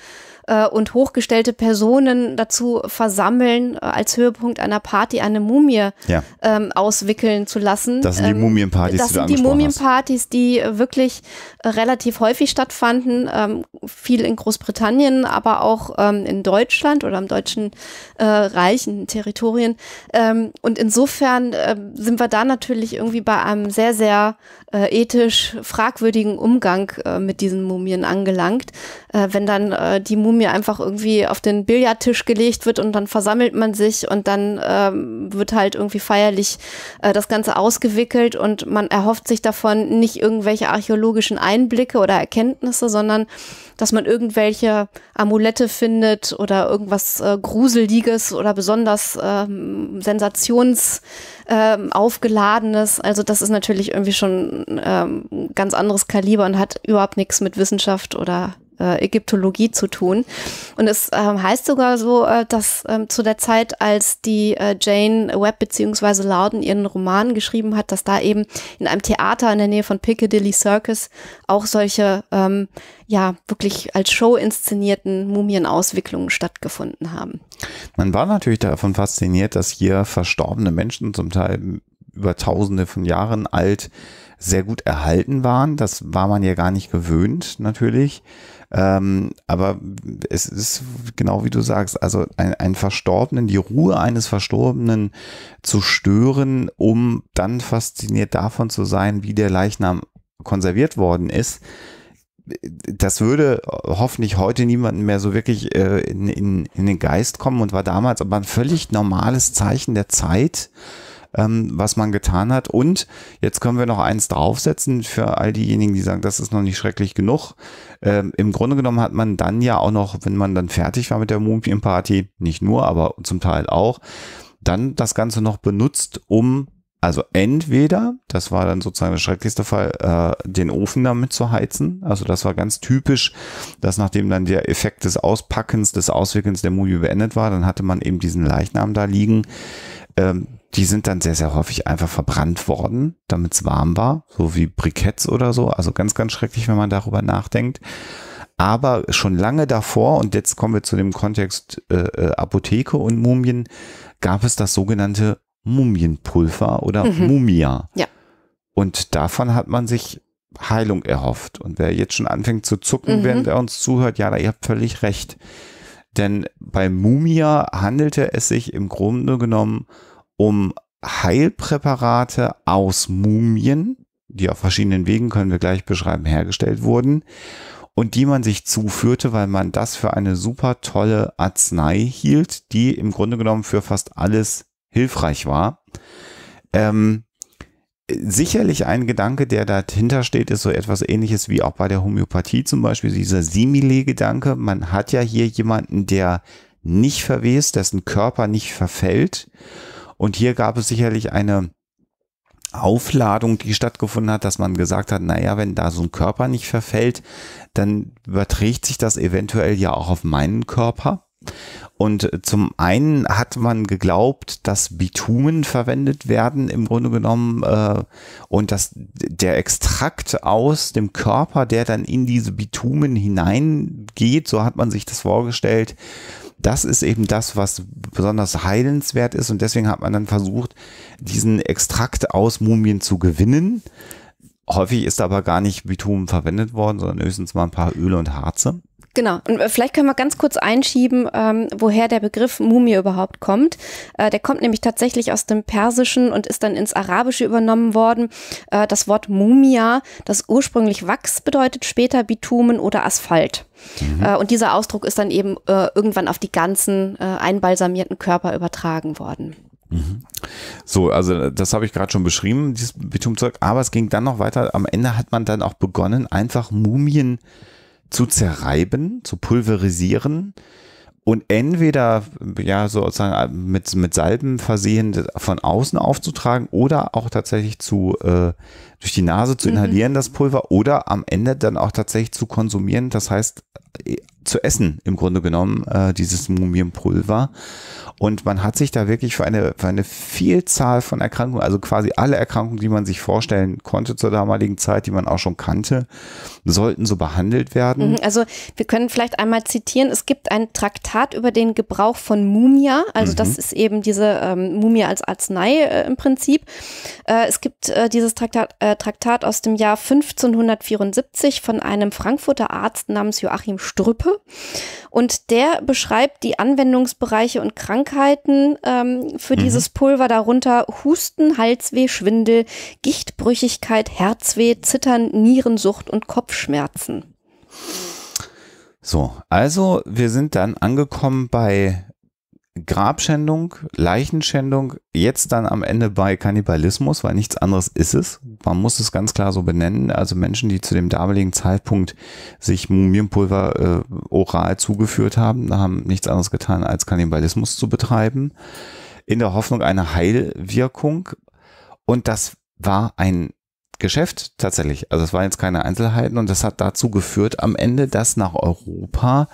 äh, und hochgestellte Personen dazu versammeln, äh, als Höhepunkt einer Party eine Mumie ja. ähm, auswickeln zu lassen. Das sind die ähm, Mumienpartys, das die Das sind die Mumienpartys, die wirklich äh, relativ häufig stattfanden, ähm, viel in Großbritannien, aber auch ähm, in Deutschland oder im Deutschen Reich, in Territorien. Ähm, und insofern sind wir da natürlich irgendwie bei einem sehr, sehr ethisch fragwürdigen Umgang mit diesen Mumien angelangt, wenn dann die Mumien Mumie einfach irgendwie auf den Billardtisch gelegt wird und dann versammelt man sich und dann ähm, wird halt irgendwie feierlich äh, das Ganze ausgewickelt und man erhofft sich davon nicht irgendwelche archäologischen Einblicke oder Erkenntnisse, sondern dass man irgendwelche Amulette findet oder irgendwas äh, Gruseliges oder besonders ähm, sensationsaufgeladenes. Ähm, also das ist natürlich irgendwie schon ähm, ganz anderes Kaliber und hat überhaupt nichts mit Wissenschaft oder äh, Ägyptologie zu tun. Und es ähm, heißt sogar so, äh, dass ähm, zu der Zeit, als die äh, Jane Webb bzw. Loudon ihren Roman geschrieben hat, dass da eben in einem Theater in der Nähe von Piccadilly Circus auch solche, ähm, ja, wirklich als Show inszenierten Mumienauswicklungen stattgefunden haben. Man war natürlich davon fasziniert, dass hier verstorbene Menschen zum Teil über tausende von Jahren alt sehr gut erhalten waren. Das war man ja gar nicht gewöhnt, natürlich. Ähm, aber es ist genau wie du sagst, also einen Verstorbenen, die Ruhe eines Verstorbenen zu stören, um dann fasziniert davon zu sein, wie der Leichnam konserviert worden ist, das würde hoffentlich heute niemanden mehr so wirklich äh, in, in, in den Geist kommen und war damals aber ein völlig normales Zeichen der Zeit ähm, was man getan hat. Und jetzt können wir noch eins draufsetzen für all diejenigen, die sagen, das ist noch nicht schrecklich genug. Ähm, Im Grunde genommen hat man dann ja auch noch, wenn man dann fertig war mit der Party, nicht nur, aber zum Teil auch, dann das Ganze noch benutzt, um also entweder, das war dann sozusagen der schrecklichste Fall, äh, den Ofen damit zu heizen. Also das war ganz typisch, dass nachdem dann der Effekt des Auspackens, des Auswickelns der Movie beendet war, dann hatte man eben diesen Leichnam da liegen. Ähm, die sind dann sehr, sehr häufig einfach verbrannt worden, damit es warm war, so wie Briketts oder so. Also ganz, ganz schrecklich, wenn man darüber nachdenkt. Aber schon lange davor, und jetzt kommen wir zu dem Kontext äh, äh, Apotheke und Mumien, gab es das sogenannte Mumienpulver oder mhm. Mumia. Ja. Und davon hat man sich Heilung erhofft. Und wer jetzt schon anfängt zu zucken, mhm. während er uns zuhört, ja, ihr habt völlig recht. Denn bei Mumia handelte es sich im Grunde genommen um um Heilpräparate aus Mumien, die auf verschiedenen Wegen, können wir gleich beschreiben, hergestellt wurden und die man sich zuführte, weil man das für eine super tolle Arznei hielt, die im Grunde genommen für fast alles hilfreich war. Ähm, sicherlich ein Gedanke, der dahinter steht, ist so etwas ähnliches wie auch bei der Homöopathie zum Beispiel, dieser Simile-Gedanke. Man hat ja hier jemanden, der nicht verwest, dessen Körper nicht verfällt und hier gab es sicherlich eine Aufladung, die stattgefunden hat, dass man gesagt hat, naja, wenn da so ein Körper nicht verfällt, dann überträgt sich das eventuell ja auch auf meinen Körper. Und zum einen hat man geglaubt, dass Bitumen verwendet werden im Grunde genommen äh, und dass der Extrakt aus dem Körper, der dann in diese Bitumen hineingeht, so hat man sich das vorgestellt, das ist eben das, was besonders heilenswert ist. Und deswegen hat man dann versucht, diesen Extrakt aus Mumien zu gewinnen. Häufig ist aber gar nicht Bitumen verwendet worden, sondern höchstens mal ein paar Öle und Harze. Genau. Und äh, vielleicht können wir ganz kurz einschieben, ähm, woher der Begriff Mumie überhaupt kommt. Äh, der kommt nämlich tatsächlich aus dem Persischen und ist dann ins Arabische übernommen worden. Äh, das Wort Mumia, das ursprünglich Wachs bedeutet, später Bitumen oder Asphalt. Mhm. Äh, und dieser Ausdruck ist dann eben äh, irgendwann auf die ganzen äh, einbalsamierten Körper übertragen worden. Mhm. So, also das habe ich gerade schon beschrieben, dieses Bitumzeug. Aber es ging dann noch weiter. Am Ende hat man dann auch begonnen, einfach Mumien äh, zu zerreiben, zu pulverisieren und entweder ja sozusagen äh, mit, mit Salben versehen von außen aufzutragen oder auch tatsächlich zu äh, durch die Nase zu mhm. inhalieren mhm. das Pulver oder am Ende dann auch tatsächlich zu konsumieren, das heißt äh, zu essen, im Grunde genommen, äh, dieses Mumienpulver. Und man hat sich da wirklich für eine, für eine Vielzahl von Erkrankungen, also quasi alle Erkrankungen, die man sich vorstellen konnte zur damaligen Zeit, die man auch schon kannte, sollten so behandelt werden. Mhm, also wir können vielleicht einmal zitieren, es gibt ein Traktat über den Gebrauch von Mumia, also mhm. das ist eben diese ähm, Mumie als Arznei äh, im Prinzip. Äh, es gibt äh, dieses Traktat, äh, Traktat aus dem Jahr 1574 von einem Frankfurter Arzt namens Joachim Strüppe. Und der beschreibt die Anwendungsbereiche und Krankheiten ähm, für mhm. dieses Pulver, darunter Husten, Halsweh, Schwindel, Gichtbrüchigkeit, Herzweh, Zittern, Nierensucht und Kopfschmerzen. So, also wir sind dann angekommen bei Grabschändung, Leichenschändung, jetzt dann am Ende bei Kannibalismus, weil nichts anderes ist es. Man muss es ganz klar so benennen. Also Menschen, die zu dem damaligen Zeitpunkt sich Mumienpulver äh, oral zugeführt haben, haben nichts anderes getan, als Kannibalismus zu betreiben, in der Hoffnung eine Heilwirkung. Und das war ein Geschäft tatsächlich. Also es waren jetzt keine Einzelheiten und das hat dazu geführt am Ende, dass nach Europa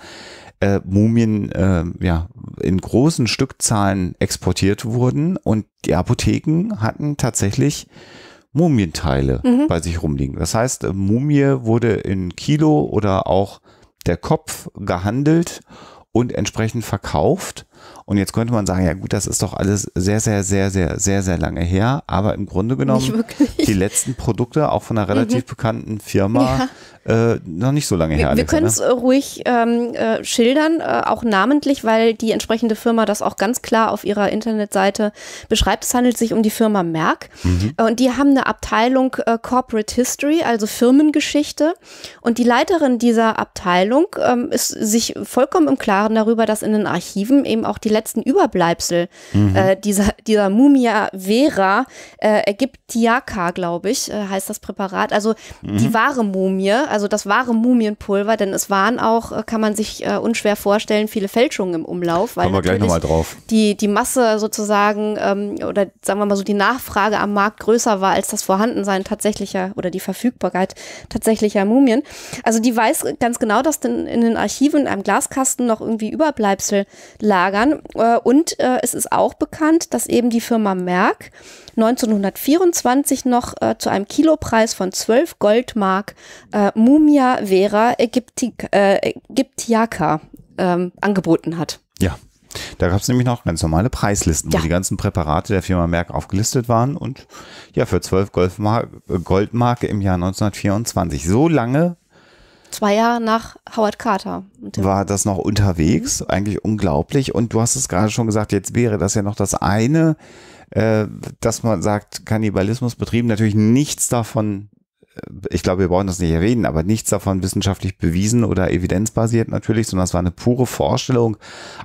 äh, Mumien äh, ja, in großen Stückzahlen exportiert wurden und die Apotheken hatten tatsächlich Mumienteile mhm. bei sich rumliegen. Das heißt, äh, Mumie wurde in Kilo oder auch der Kopf gehandelt und entsprechend verkauft. Und jetzt könnte man sagen, ja gut, das ist doch alles sehr, sehr, sehr, sehr, sehr, sehr lange her. Aber im Grunde genommen, die letzten Produkte, auch von einer mhm. relativ mhm. bekannten Firma, äh, noch nicht so lange her. Wir, wir können es äh, ruhig ähm, äh, schildern, äh, auch namentlich, weil die entsprechende Firma das auch ganz klar auf ihrer Internetseite beschreibt. Es handelt sich um die Firma Merck mhm. Äh, und die haben eine Abteilung Corporate History, also Firmengeschichte. Und die Leiterin dieser Abteilung ähm, ist sich vollkommen im Klaren darüber, dass in den Archiven eben auch die letzten Überbleibsel mhm. dieser, dieser Mumia Vera äh, Ägyptiaca, glaube ich, heißt das Präparat. Also mhm. die wahre Mumie, also das wahre Mumienpulver, denn es waren auch, äh, kann man sich äh, unschwer vorstellen, viele Fälschungen im Umlauf, weil natürlich Die, die Masse sozusagen ähm, oder sagen wir mal so die Nachfrage am Markt größer war als das Vorhandensein tatsächlicher oder die Verfügbarkeit tatsächlicher Mumien. Also die weiß ganz genau, dass denn in den Archiven in einem Glaskasten noch irgendwie Überbleibsel lagern. Äh, und äh, es ist auch bekannt, dass eben die Firma Merck 1924 noch äh, zu einem Kilopreis von 12 Goldmark äh, Mumia Vera Ägypti äh, Ägyptiaca ähm, angeboten hat. Ja. Da gab es nämlich noch ganz normale Preislisten, ja. wo die ganzen Präparate der Firma Merck aufgelistet waren und ja, für 12 Goldmark, äh, Goldmark im Jahr 1924. So lange zwei Jahre nach Howard Carter. War das noch unterwegs? Mhm. Eigentlich unglaublich. Und du hast es gerade schon gesagt, jetzt wäre das ja noch das eine äh, dass man sagt, Kannibalismus betrieben, natürlich nichts davon äh, ich glaube, wir brauchen das nicht erwähnen, aber nichts davon wissenschaftlich bewiesen oder evidenzbasiert natürlich, sondern es war eine pure Vorstellung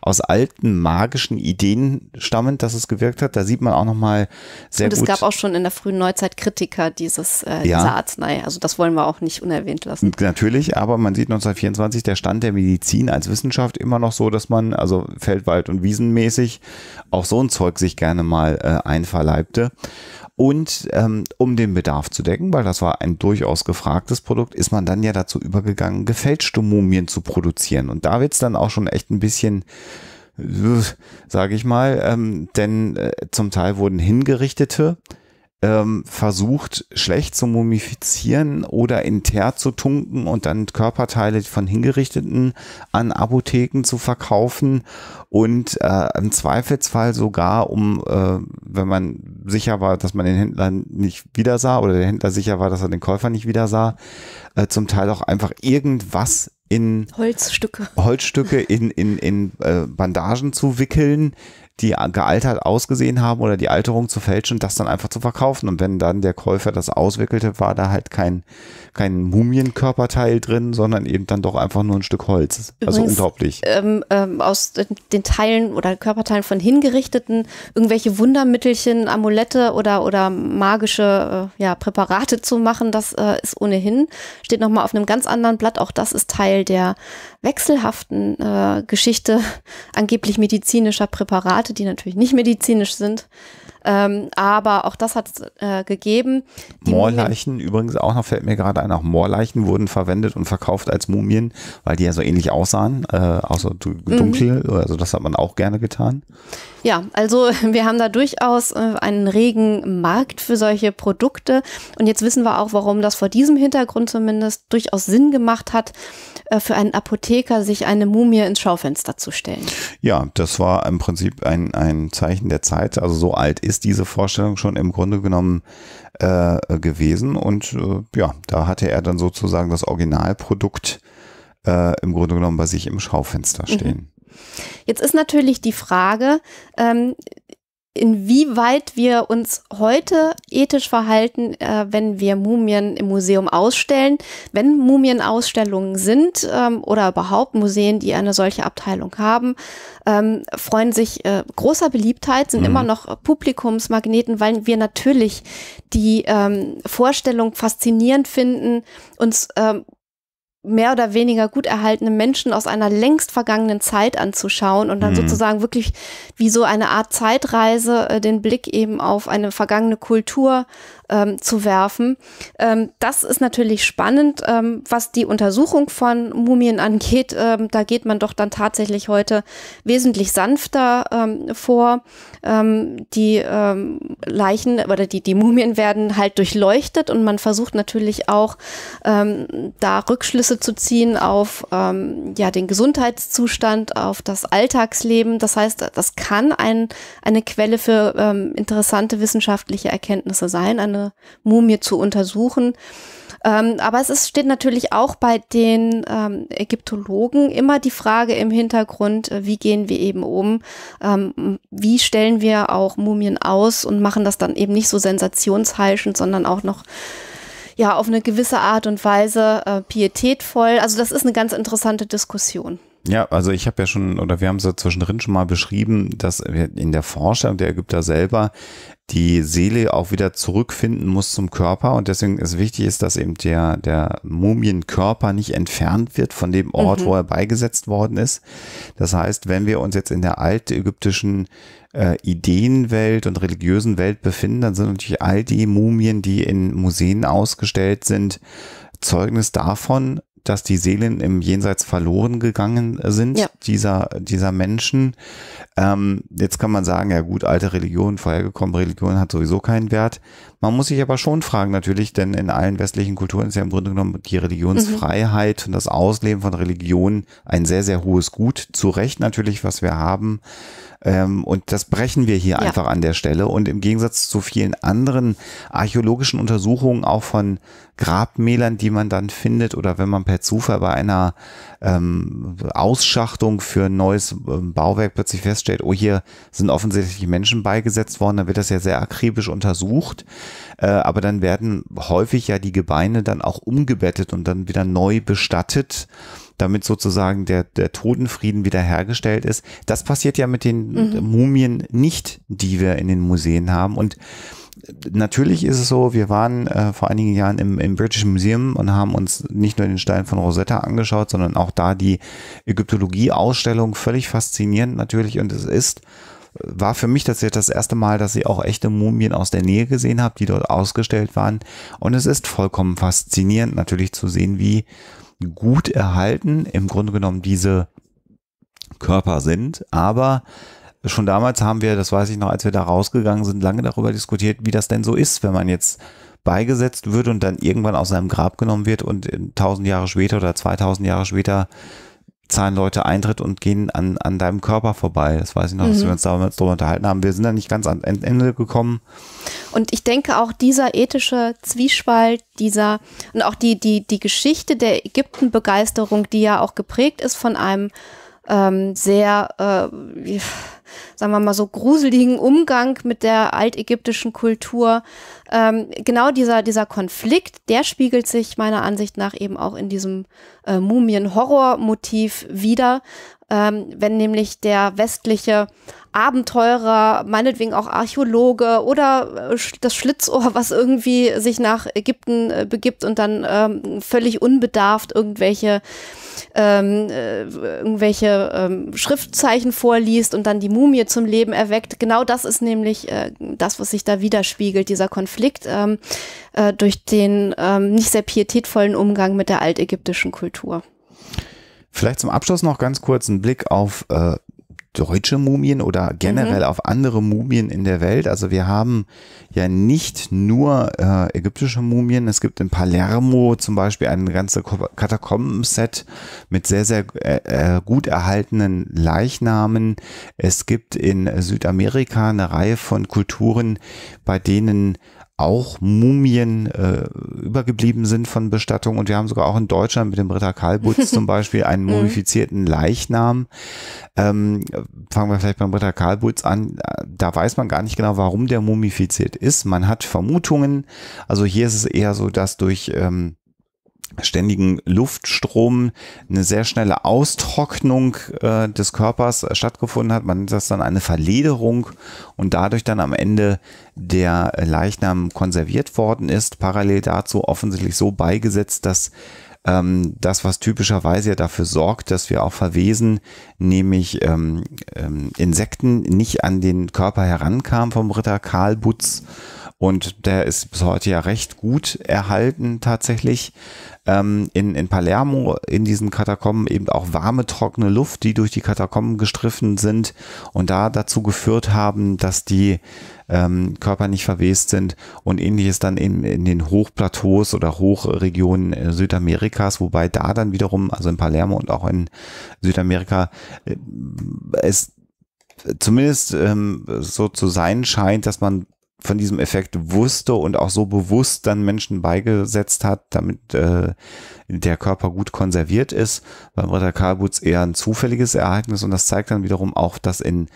aus alten magischen Ideen stammend, dass es gewirkt hat. Da sieht man auch nochmal sehr gut. Und es gut. gab auch schon in der frühen Neuzeit Kritiker dieses, äh, ja. dieser Arznei. Also das wollen wir auch nicht unerwähnt lassen. Natürlich, aber man sieht 1924 der Stand der Medizin als Wissenschaft immer noch so, dass man, also Feldwald- und Wiesenmäßig, auch so ein Zeug sich gerne mal äh, einverleibte. Und ähm, um den Bedarf zu decken, weil das war ein durchaus gefragtes Produkt, ist man dann ja dazu übergegangen, gefälschte Mumien zu produzieren. Und da wird es dann auch schon echt ein bisschen äh, sage ich mal, ähm, denn äh, zum Teil wurden Hingerichtete ähm, versucht, schlecht zu mumifizieren oder in Teer zu tunken und dann Körperteile von Hingerichteten an Apotheken zu verkaufen und äh, im Zweifelsfall sogar, um, äh, wenn man sicher war, dass man den Händler nicht wieder sah oder der Händler sicher war, dass er den Käufer nicht wieder sah, äh, zum Teil auch einfach irgendwas in Holzstücke, Holzstücke in, in, in äh, Bandagen zu wickeln, die gealtert ausgesehen haben oder die Alterung zu fälschen und das dann einfach zu verkaufen. Und wenn dann der Käufer das auswickelte, war da halt kein, kein Mumienkörperteil drin, sondern eben dann doch einfach nur ein Stück Holz. also unglaublich. Ähm, ähm, aus den Teilen oder Körperteilen von Hingerichteten irgendwelche Wundermittelchen, Amulette oder, oder magische äh, ja, Präparate zu machen, das äh, ist ohnehin, steht nochmal auf einem ganz anderen Blatt. Auch das ist Teil der wechselhaften äh, Geschichte angeblich medizinischer Präparate, die natürlich nicht medizinisch sind. Ähm, aber auch das hat es äh, gegeben. Die Moorleichen Mumien übrigens auch noch, fällt mir gerade ein, auch Moorleichen wurden verwendet und verkauft als Mumien, weil die ja so ähnlich aussahen, äh, außer mhm. dunkel. Mhm. Also das hat man auch gerne getan. Ja, also wir haben da durchaus äh, einen regen Markt für solche Produkte. Und jetzt wissen wir auch, warum das vor diesem Hintergrund zumindest durchaus Sinn gemacht hat, äh, für einen Apotheker, sich eine Mumie ins Schaufenster zu stellen. Ja, das war im Prinzip ein, ein Zeichen der Zeit. Also so alt ist diese Vorstellung schon im Grunde genommen äh, gewesen. Und äh, ja, da hatte er dann sozusagen das Originalprodukt äh, im Grunde genommen bei sich im Schaufenster mhm. stehen. Jetzt ist natürlich die Frage, ähm, inwieweit wir uns heute ethisch verhalten, äh, wenn wir Mumien im Museum ausstellen. Wenn Mumienausstellungen sind ähm, oder überhaupt Museen, die eine solche Abteilung haben, ähm, freuen sich äh, großer Beliebtheit, sind mhm. immer noch Publikumsmagneten, weil wir natürlich die ähm, Vorstellung faszinierend finden, uns ähm, mehr oder weniger gut erhaltene Menschen aus einer längst vergangenen Zeit anzuschauen und dann mhm. sozusagen wirklich wie so eine Art Zeitreise äh, den Blick eben auf eine vergangene Kultur ähm, zu werfen. Ähm, das ist natürlich spannend, ähm, was die Untersuchung von Mumien angeht. Ähm, da geht man doch dann tatsächlich heute wesentlich sanfter ähm, vor. Ähm, die Leichen oder die, die Mumien werden halt durchleuchtet und man versucht natürlich auch da Rückschlüsse zu ziehen auf ja, den Gesundheitszustand, auf das Alltagsleben. Das heißt, das kann ein, eine Quelle für interessante wissenschaftliche Erkenntnisse sein, eine eine Mumie zu untersuchen. Ähm, aber es ist, steht natürlich auch bei den ähm, Ägyptologen immer die Frage im Hintergrund, äh, wie gehen wir eben um, ähm, wie stellen wir auch Mumien aus und machen das dann eben nicht so sensationsheischend, sondern auch noch ja auf eine gewisse Art und Weise äh, pietätvoll. Also das ist eine ganz interessante Diskussion. Ja, also ich habe ja schon, oder wir haben es ja zwischendrin schon mal beschrieben, dass in der Forschung der Ägypter selber die Seele auch wieder zurückfinden muss zum Körper und deswegen ist wichtig ist, dass eben der, der Mumienkörper nicht entfernt wird von dem Ort, mhm. wo er beigesetzt worden ist. Das heißt, wenn wir uns jetzt in der altägyptischen äh, Ideenwelt und religiösen Welt befinden, dann sind natürlich all die Mumien, die in Museen ausgestellt sind, Zeugnis davon, dass die Seelen im Jenseits verloren gegangen sind, ja. dieser, dieser Menschen. Ähm, jetzt kann man sagen, ja gut, alte Religion, vorhergekommene Religion hat sowieso keinen Wert. Man muss sich aber schon fragen, natürlich, denn in allen westlichen Kulturen ist ja im Grunde genommen die Religionsfreiheit mhm. und das Ausleben von Religion ein sehr, sehr hohes Gut. Zu Recht natürlich, was wir haben. Ähm, und das brechen wir hier ja. einfach an der Stelle. Und im Gegensatz zu vielen anderen archäologischen Untersuchungen, auch von Grabmälern, die man dann findet, oder wenn man per Zufall bei einer ähm, Ausschachtung für ein neues ähm, Bauwerk plötzlich feststellt, oh, hier sind offensichtlich Menschen beigesetzt worden, dann wird das ja sehr akribisch untersucht. Äh, aber dann werden häufig ja die Gebeine dann auch umgebettet und dann wieder neu bestattet damit sozusagen der, der Totenfrieden wiederhergestellt ist. Das passiert ja mit den mhm. Mumien nicht, die wir in den Museen haben. Und natürlich ist es so, wir waren äh, vor einigen Jahren im, im British Museum und haben uns nicht nur den Stein von Rosetta angeschaut, sondern auch da die Ägyptologie-Ausstellung völlig faszinierend natürlich. Und es ist, war für mich tatsächlich das erste Mal, dass ich auch echte Mumien aus der Nähe gesehen habe, die dort ausgestellt waren. Und es ist vollkommen faszinierend natürlich zu sehen, wie gut erhalten im Grunde genommen diese Körper sind. Aber schon damals haben wir, das weiß ich noch, als wir da rausgegangen sind, lange darüber diskutiert, wie das denn so ist, wenn man jetzt beigesetzt wird und dann irgendwann aus seinem Grab genommen wird und tausend Jahre später oder 2000 Jahre später zahlen Leute Eintritt und gehen an, an deinem Körper vorbei. Das weiß ich noch, mhm. dass wir mhm. uns damals darüber unterhalten haben. Wir sind da nicht ganz am Ende gekommen. Und ich denke auch dieser ethische Zwiespalt, dieser und auch die, die, die Geschichte der Ägyptenbegeisterung, die ja auch geprägt ist von einem ähm, sehr äh, sagen wir mal so, gruseligen Umgang mit der altägyptischen Kultur. Ähm, genau dieser, dieser Konflikt, der spiegelt sich meiner Ansicht nach eben auch in diesem äh, Mumien-Horror-Motiv wieder. Ähm, wenn nämlich der westliche Abenteurer, meinetwegen auch Archäologe oder äh, das Schlitzohr, was irgendwie sich nach Ägypten äh, begibt und dann ähm, völlig unbedarft irgendwelche ähm, äh, irgendwelche ähm, Schriftzeichen vorliest und dann die Mumie zum Leben erweckt. Genau das ist nämlich äh, das, was sich da widerspiegelt, dieser Konflikt ähm, äh, durch den ähm, nicht sehr pietätvollen Umgang mit der altägyptischen Kultur. Vielleicht zum Abschluss noch ganz kurz ein Blick auf äh, deutsche Mumien oder generell mhm. auf andere Mumien in der Welt. Also wir haben ja nicht nur äh, ägyptische Mumien. Es gibt in Palermo zum Beispiel ein ganzes Katakomben-Set mit sehr, sehr äh, äh gut erhaltenen Leichnamen. Es gibt in Südamerika eine Reihe von Kulturen, bei denen auch Mumien äh, übergeblieben sind von Bestattung. Und wir haben sogar auch in Deutschland mit dem Ritter Kalbutz zum Beispiel einen mhm. mumifizierten Leichnam. Ähm, fangen wir vielleicht beim Ritter Kalbutz an. Da weiß man gar nicht genau, warum der mumifiziert ist. Man hat Vermutungen. Also hier ist es eher so, dass durch ähm, ständigen Luftstrom eine sehr schnelle Austrocknung äh, des Körpers äh, stattgefunden hat. Man nennt das dann eine Verlederung und dadurch dann am Ende der äh, Leichnam konserviert worden ist. Parallel dazu offensichtlich so beigesetzt, dass ähm, das, was typischerweise ja dafür sorgt, dass wir auch verwesen, nämlich ähm, ähm, Insekten nicht an den Körper herankam vom Ritter Karl Butz und der ist bis heute ja recht gut erhalten tatsächlich. Ähm, in, in Palermo, in diesen Katakomben eben auch warme, trockene Luft, die durch die Katakomben gestriffen sind und da dazu geführt haben, dass die ähm, Körper nicht verwest sind und ähnliches dann in, in den Hochplateaus oder Hochregionen äh, Südamerikas, wobei da dann wiederum, also in Palermo und auch in Südamerika, äh, es zumindest ähm, so zu sein scheint, dass man von diesem Effekt wusste und auch so bewusst dann Menschen beigesetzt hat, damit äh, der Körper gut konserviert ist. Beim Ritter Kalbutz eher ein zufälliges Ereignis und das zeigt dann wiederum auch, dass in,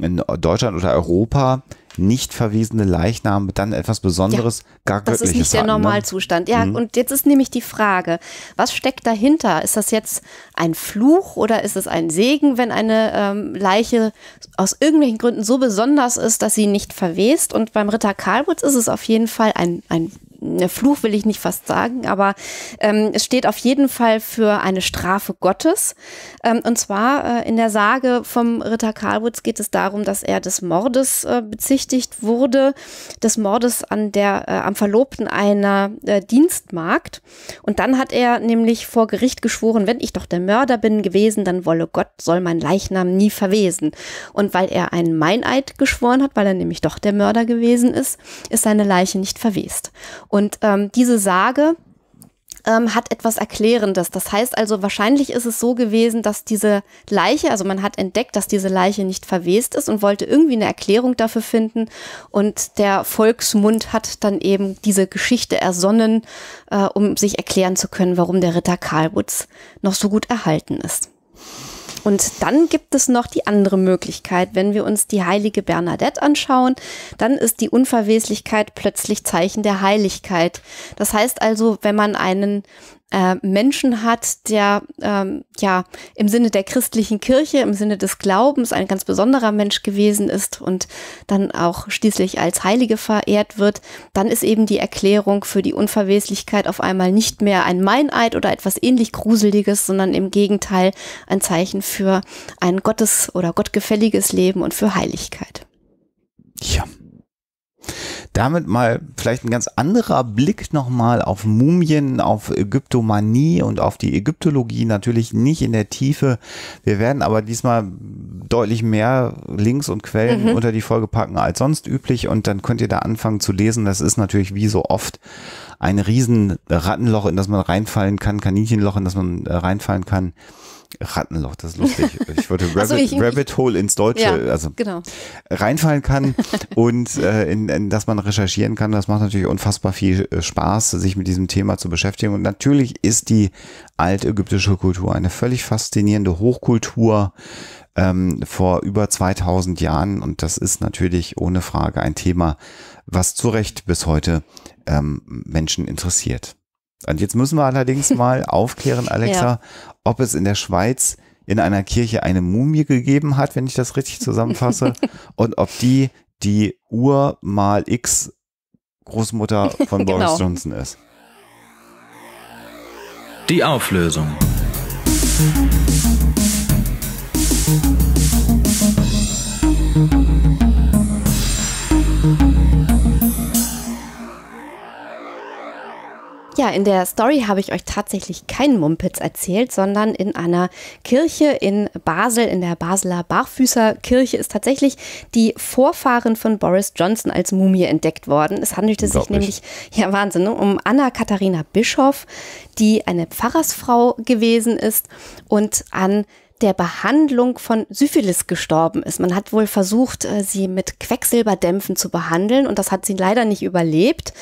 in Deutschland oder Europa nicht verwesende Leichname dann etwas Besonderes, ja, gar Göttliches Das ist nicht der ne? Normalzustand. Ja, mhm. und jetzt ist nämlich die Frage, was steckt dahinter? Ist das jetzt ein Fluch oder ist es ein Segen, wenn eine ähm, Leiche aus irgendwelchen Gründen so besonders ist, dass sie nicht verwest? Und beim Ritter Karlwitz ist es auf jeden Fall ein, ein Fluch will ich nicht fast sagen, aber ähm, es steht auf jeden Fall für eine Strafe Gottes. Ähm, und zwar äh, in der Sage vom Ritter Karlwitz geht es darum, dass er des Mordes äh, bezichtigt wurde, des Mordes an der, äh, am Verlobten einer äh, Dienstmagd. Und dann hat er nämlich vor Gericht geschworen, wenn ich doch der Mörder bin gewesen, dann wolle Gott, soll mein Leichnam nie verwesen. Und weil er einen Meineid geschworen hat, weil er nämlich doch der Mörder gewesen ist, ist seine Leiche nicht verwest. Und ähm, diese Sage ähm, hat etwas Erklärendes. Das heißt also, wahrscheinlich ist es so gewesen, dass diese Leiche, also man hat entdeckt, dass diese Leiche nicht verwest ist und wollte irgendwie eine Erklärung dafür finden. Und der Volksmund hat dann eben diese Geschichte ersonnen, äh, um sich erklären zu können, warum der Ritter Karlwitz noch so gut erhalten ist. Und dann gibt es noch die andere Möglichkeit. Wenn wir uns die heilige Bernadette anschauen, dann ist die Unverweslichkeit plötzlich Zeichen der Heiligkeit. Das heißt also, wenn man einen äh, Menschen hat, der ähm, ja im Sinne der christlichen Kirche, im Sinne des Glaubens ein ganz besonderer Mensch gewesen ist und dann auch schließlich als Heilige verehrt wird, dann ist eben die Erklärung für die Unverweslichkeit auf einmal nicht mehr ein Meineid oder etwas ähnlich Gruseliges, sondern im Gegenteil ein Zeichen für ein Gottes- oder gottgefälliges Leben und für Heiligkeit. Ja, damit mal vielleicht ein ganz anderer Blick nochmal auf Mumien, auf Ägyptomanie und auf die Ägyptologie. Natürlich nicht in der Tiefe. Wir werden aber diesmal deutlich mehr Links und Quellen mhm. unter die Folge packen als sonst üblich und dann könnt ihr da anfangen zu lesen. Das ist natürlich wie so oft ein Riesenrattenloch, in das man reinfallen kann, Kaninchenloch, in das man äh, reinfallen kann. Rattenloch, das ist lustig. Ich würde Rabbit, also ich, Rabbit Hole ins Deutsche ja, also genau. reinfallen kann und äh, in, in, dass man recherchieren kann. Das macht natürlich unfassbar viel äh, Spaß, sich mit diesem Thema zu beschäftigen. Und natürlich ist die altägyptische Kultur eine völlig faszinierende Hochkultur ähm, vor über 2000 Jahren. Und das ist natürlich ohne Frage ein Thema, was zu Recht bis heute ähm, Menschen interessiert. Und jetzt müssen wir allerdings mal aufklären, Alexa, ja. ob es in der Schweiz in einer Kirche eine Mumie gegeben hat, wenn ich das richtig zusammenfasse, und ob die die Uhr mal X Großmutter von Boris genau. Johnson ist. Die Auflösung. Ja, in der Story habe ich euch tatsächlich keinen Mumpitz erzählt, sondern in einer Kirche in Basel, in der Basler Barfüßerkirche, ist tatsächlich die Vorfahren von Boris Johnson als Mumie entdeckt worden. Es handelte sich nämlich, ja Wahnsinn, ne, um Anna Katharina Bischoff, die eine Pfarrersfrau gewesen ist und an der Behandlung von Syphilis gestorben ist. Man hat wohl versucht, äh, sie mit Quecksilberdämpfen zu behandeln und das hat sie leider nicht überlebt.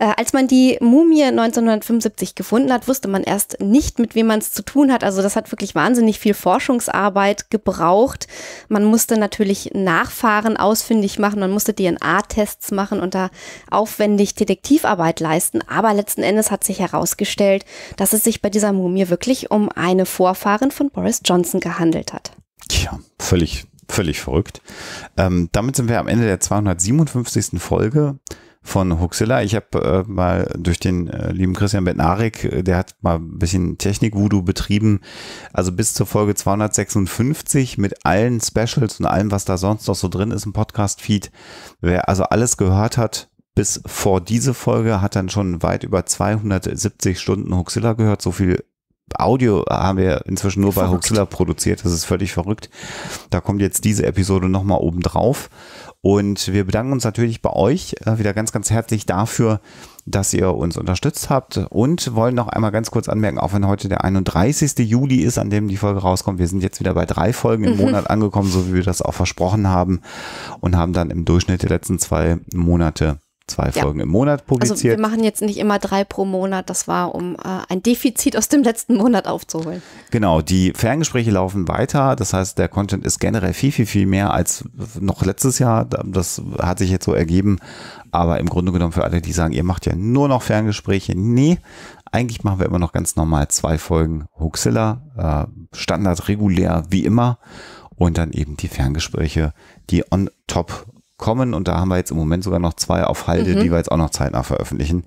Äh, als man die Mumie 1975 gefunden hat, wusste man erst nicht, mit wem man es zu tun hat. Also das hat wirklich wahnsinnig viel Forschungsarbeit gebraucht. Man musste natürlich Nachfahren ausfindig machen, man musste DNA-Tests machen und da aufwendig Detektivarbeit leisten. Aber letzten Endes hat sich herausgestellt, dass es sich bei dieser Mumie wirklich um eine Vorfahrin von Boris Johnson gehandelt hat. Tja, völlig, völlig verrückt. Ähm, damit sind wir am Ende der 257. Folge von Huxilla. Ich habe äh, mal durch den äh, lieben Christian Bednarik, äh, der hat mal ein bisschen Technik-Voodoo betrieben, also bis zur Folge 256 mit allen Specials und allem, was da sonst noch so drin ist im Podcast-Feed. Wer also alles gehört hat, bis vor diese Folge hat dann schon weit über 270 Stunden Huxilla gehört. So viel Audio haben wir inzwischen nur verrückt. bei Huxilla produziert. Das ist völlig verrückt. Da kommt jetzt diese Episode nochmal oben drauf. Und wir bedanken uns natürlich bei euch äh, wieder ganz, ganz herzlich dafür, dass ihr uns unterstützt habt und wollen noch einmal ganz kurz anmerken, auch wenn heute der 31. Juli ist, an dem die Folge rauskommt, wir sind jetzt wieder bei drei Folgen im mhm. Monat angekommen, so wie wir das auch versprochen haben und haben dann im Durchschnitt der letzten zwei Monate zwei ja. Folgen im Monat publiziert. Also wir machen jetzt nicht immer drei pro Monat, das war, um äh, ein Defizit aus dem letzten Monat aufzuholen. Genau, die Ferngespräche laufen weiter, das heißt, der Content ist generell viel, viel, viel mehr als noch letztes Jahr. Das hat sich jetzt so ergeben, aber im Grunde genommen für alle, die sagen, ihr macht ja nur noch Ferngespräche, nee, eigentlich machen wir immer noch ganz normal zwei Folgen Huxilla, äh, Standard regulär wie immer und dann eben die Ferngespräche, die on top kommen und da haben wir jetzt im Moment sogar noch zwei auf Halde, mhm. die wir jetzt auch noch zeitnah veröffentlichen.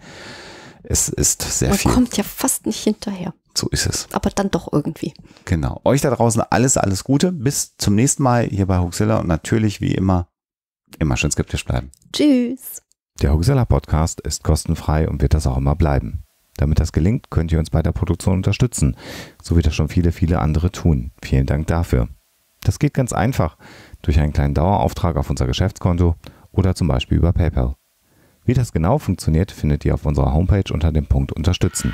Es ist sehr Man viel. Man kommt ja fast nicht hinterher. So ist es. Aber dann doch irgendwie. Genau. Euch da draußen alles, alles Gute. Bis zum nächsten Mal hier bei Huxilla und natürlich wie immer, immer schön skeptisch bleiben. Tschüss. Der Huxilla Podcast ist kostenfrei und wird das auch immer bleiben. Damit das gelingt, könnt ihr uns bei der Produktion unterstützen, so wie das schon viele, viele andere tun. Vielen Dank dafür. Das geht ganz einfach durch einen kleinen Dauerauftrag auf unser Geschäftskonto oder zum Beispiel über PayPal. Wie das genau funktioniert, findet ihr auf unserer Homepage unter dem Punkt Unterstützen.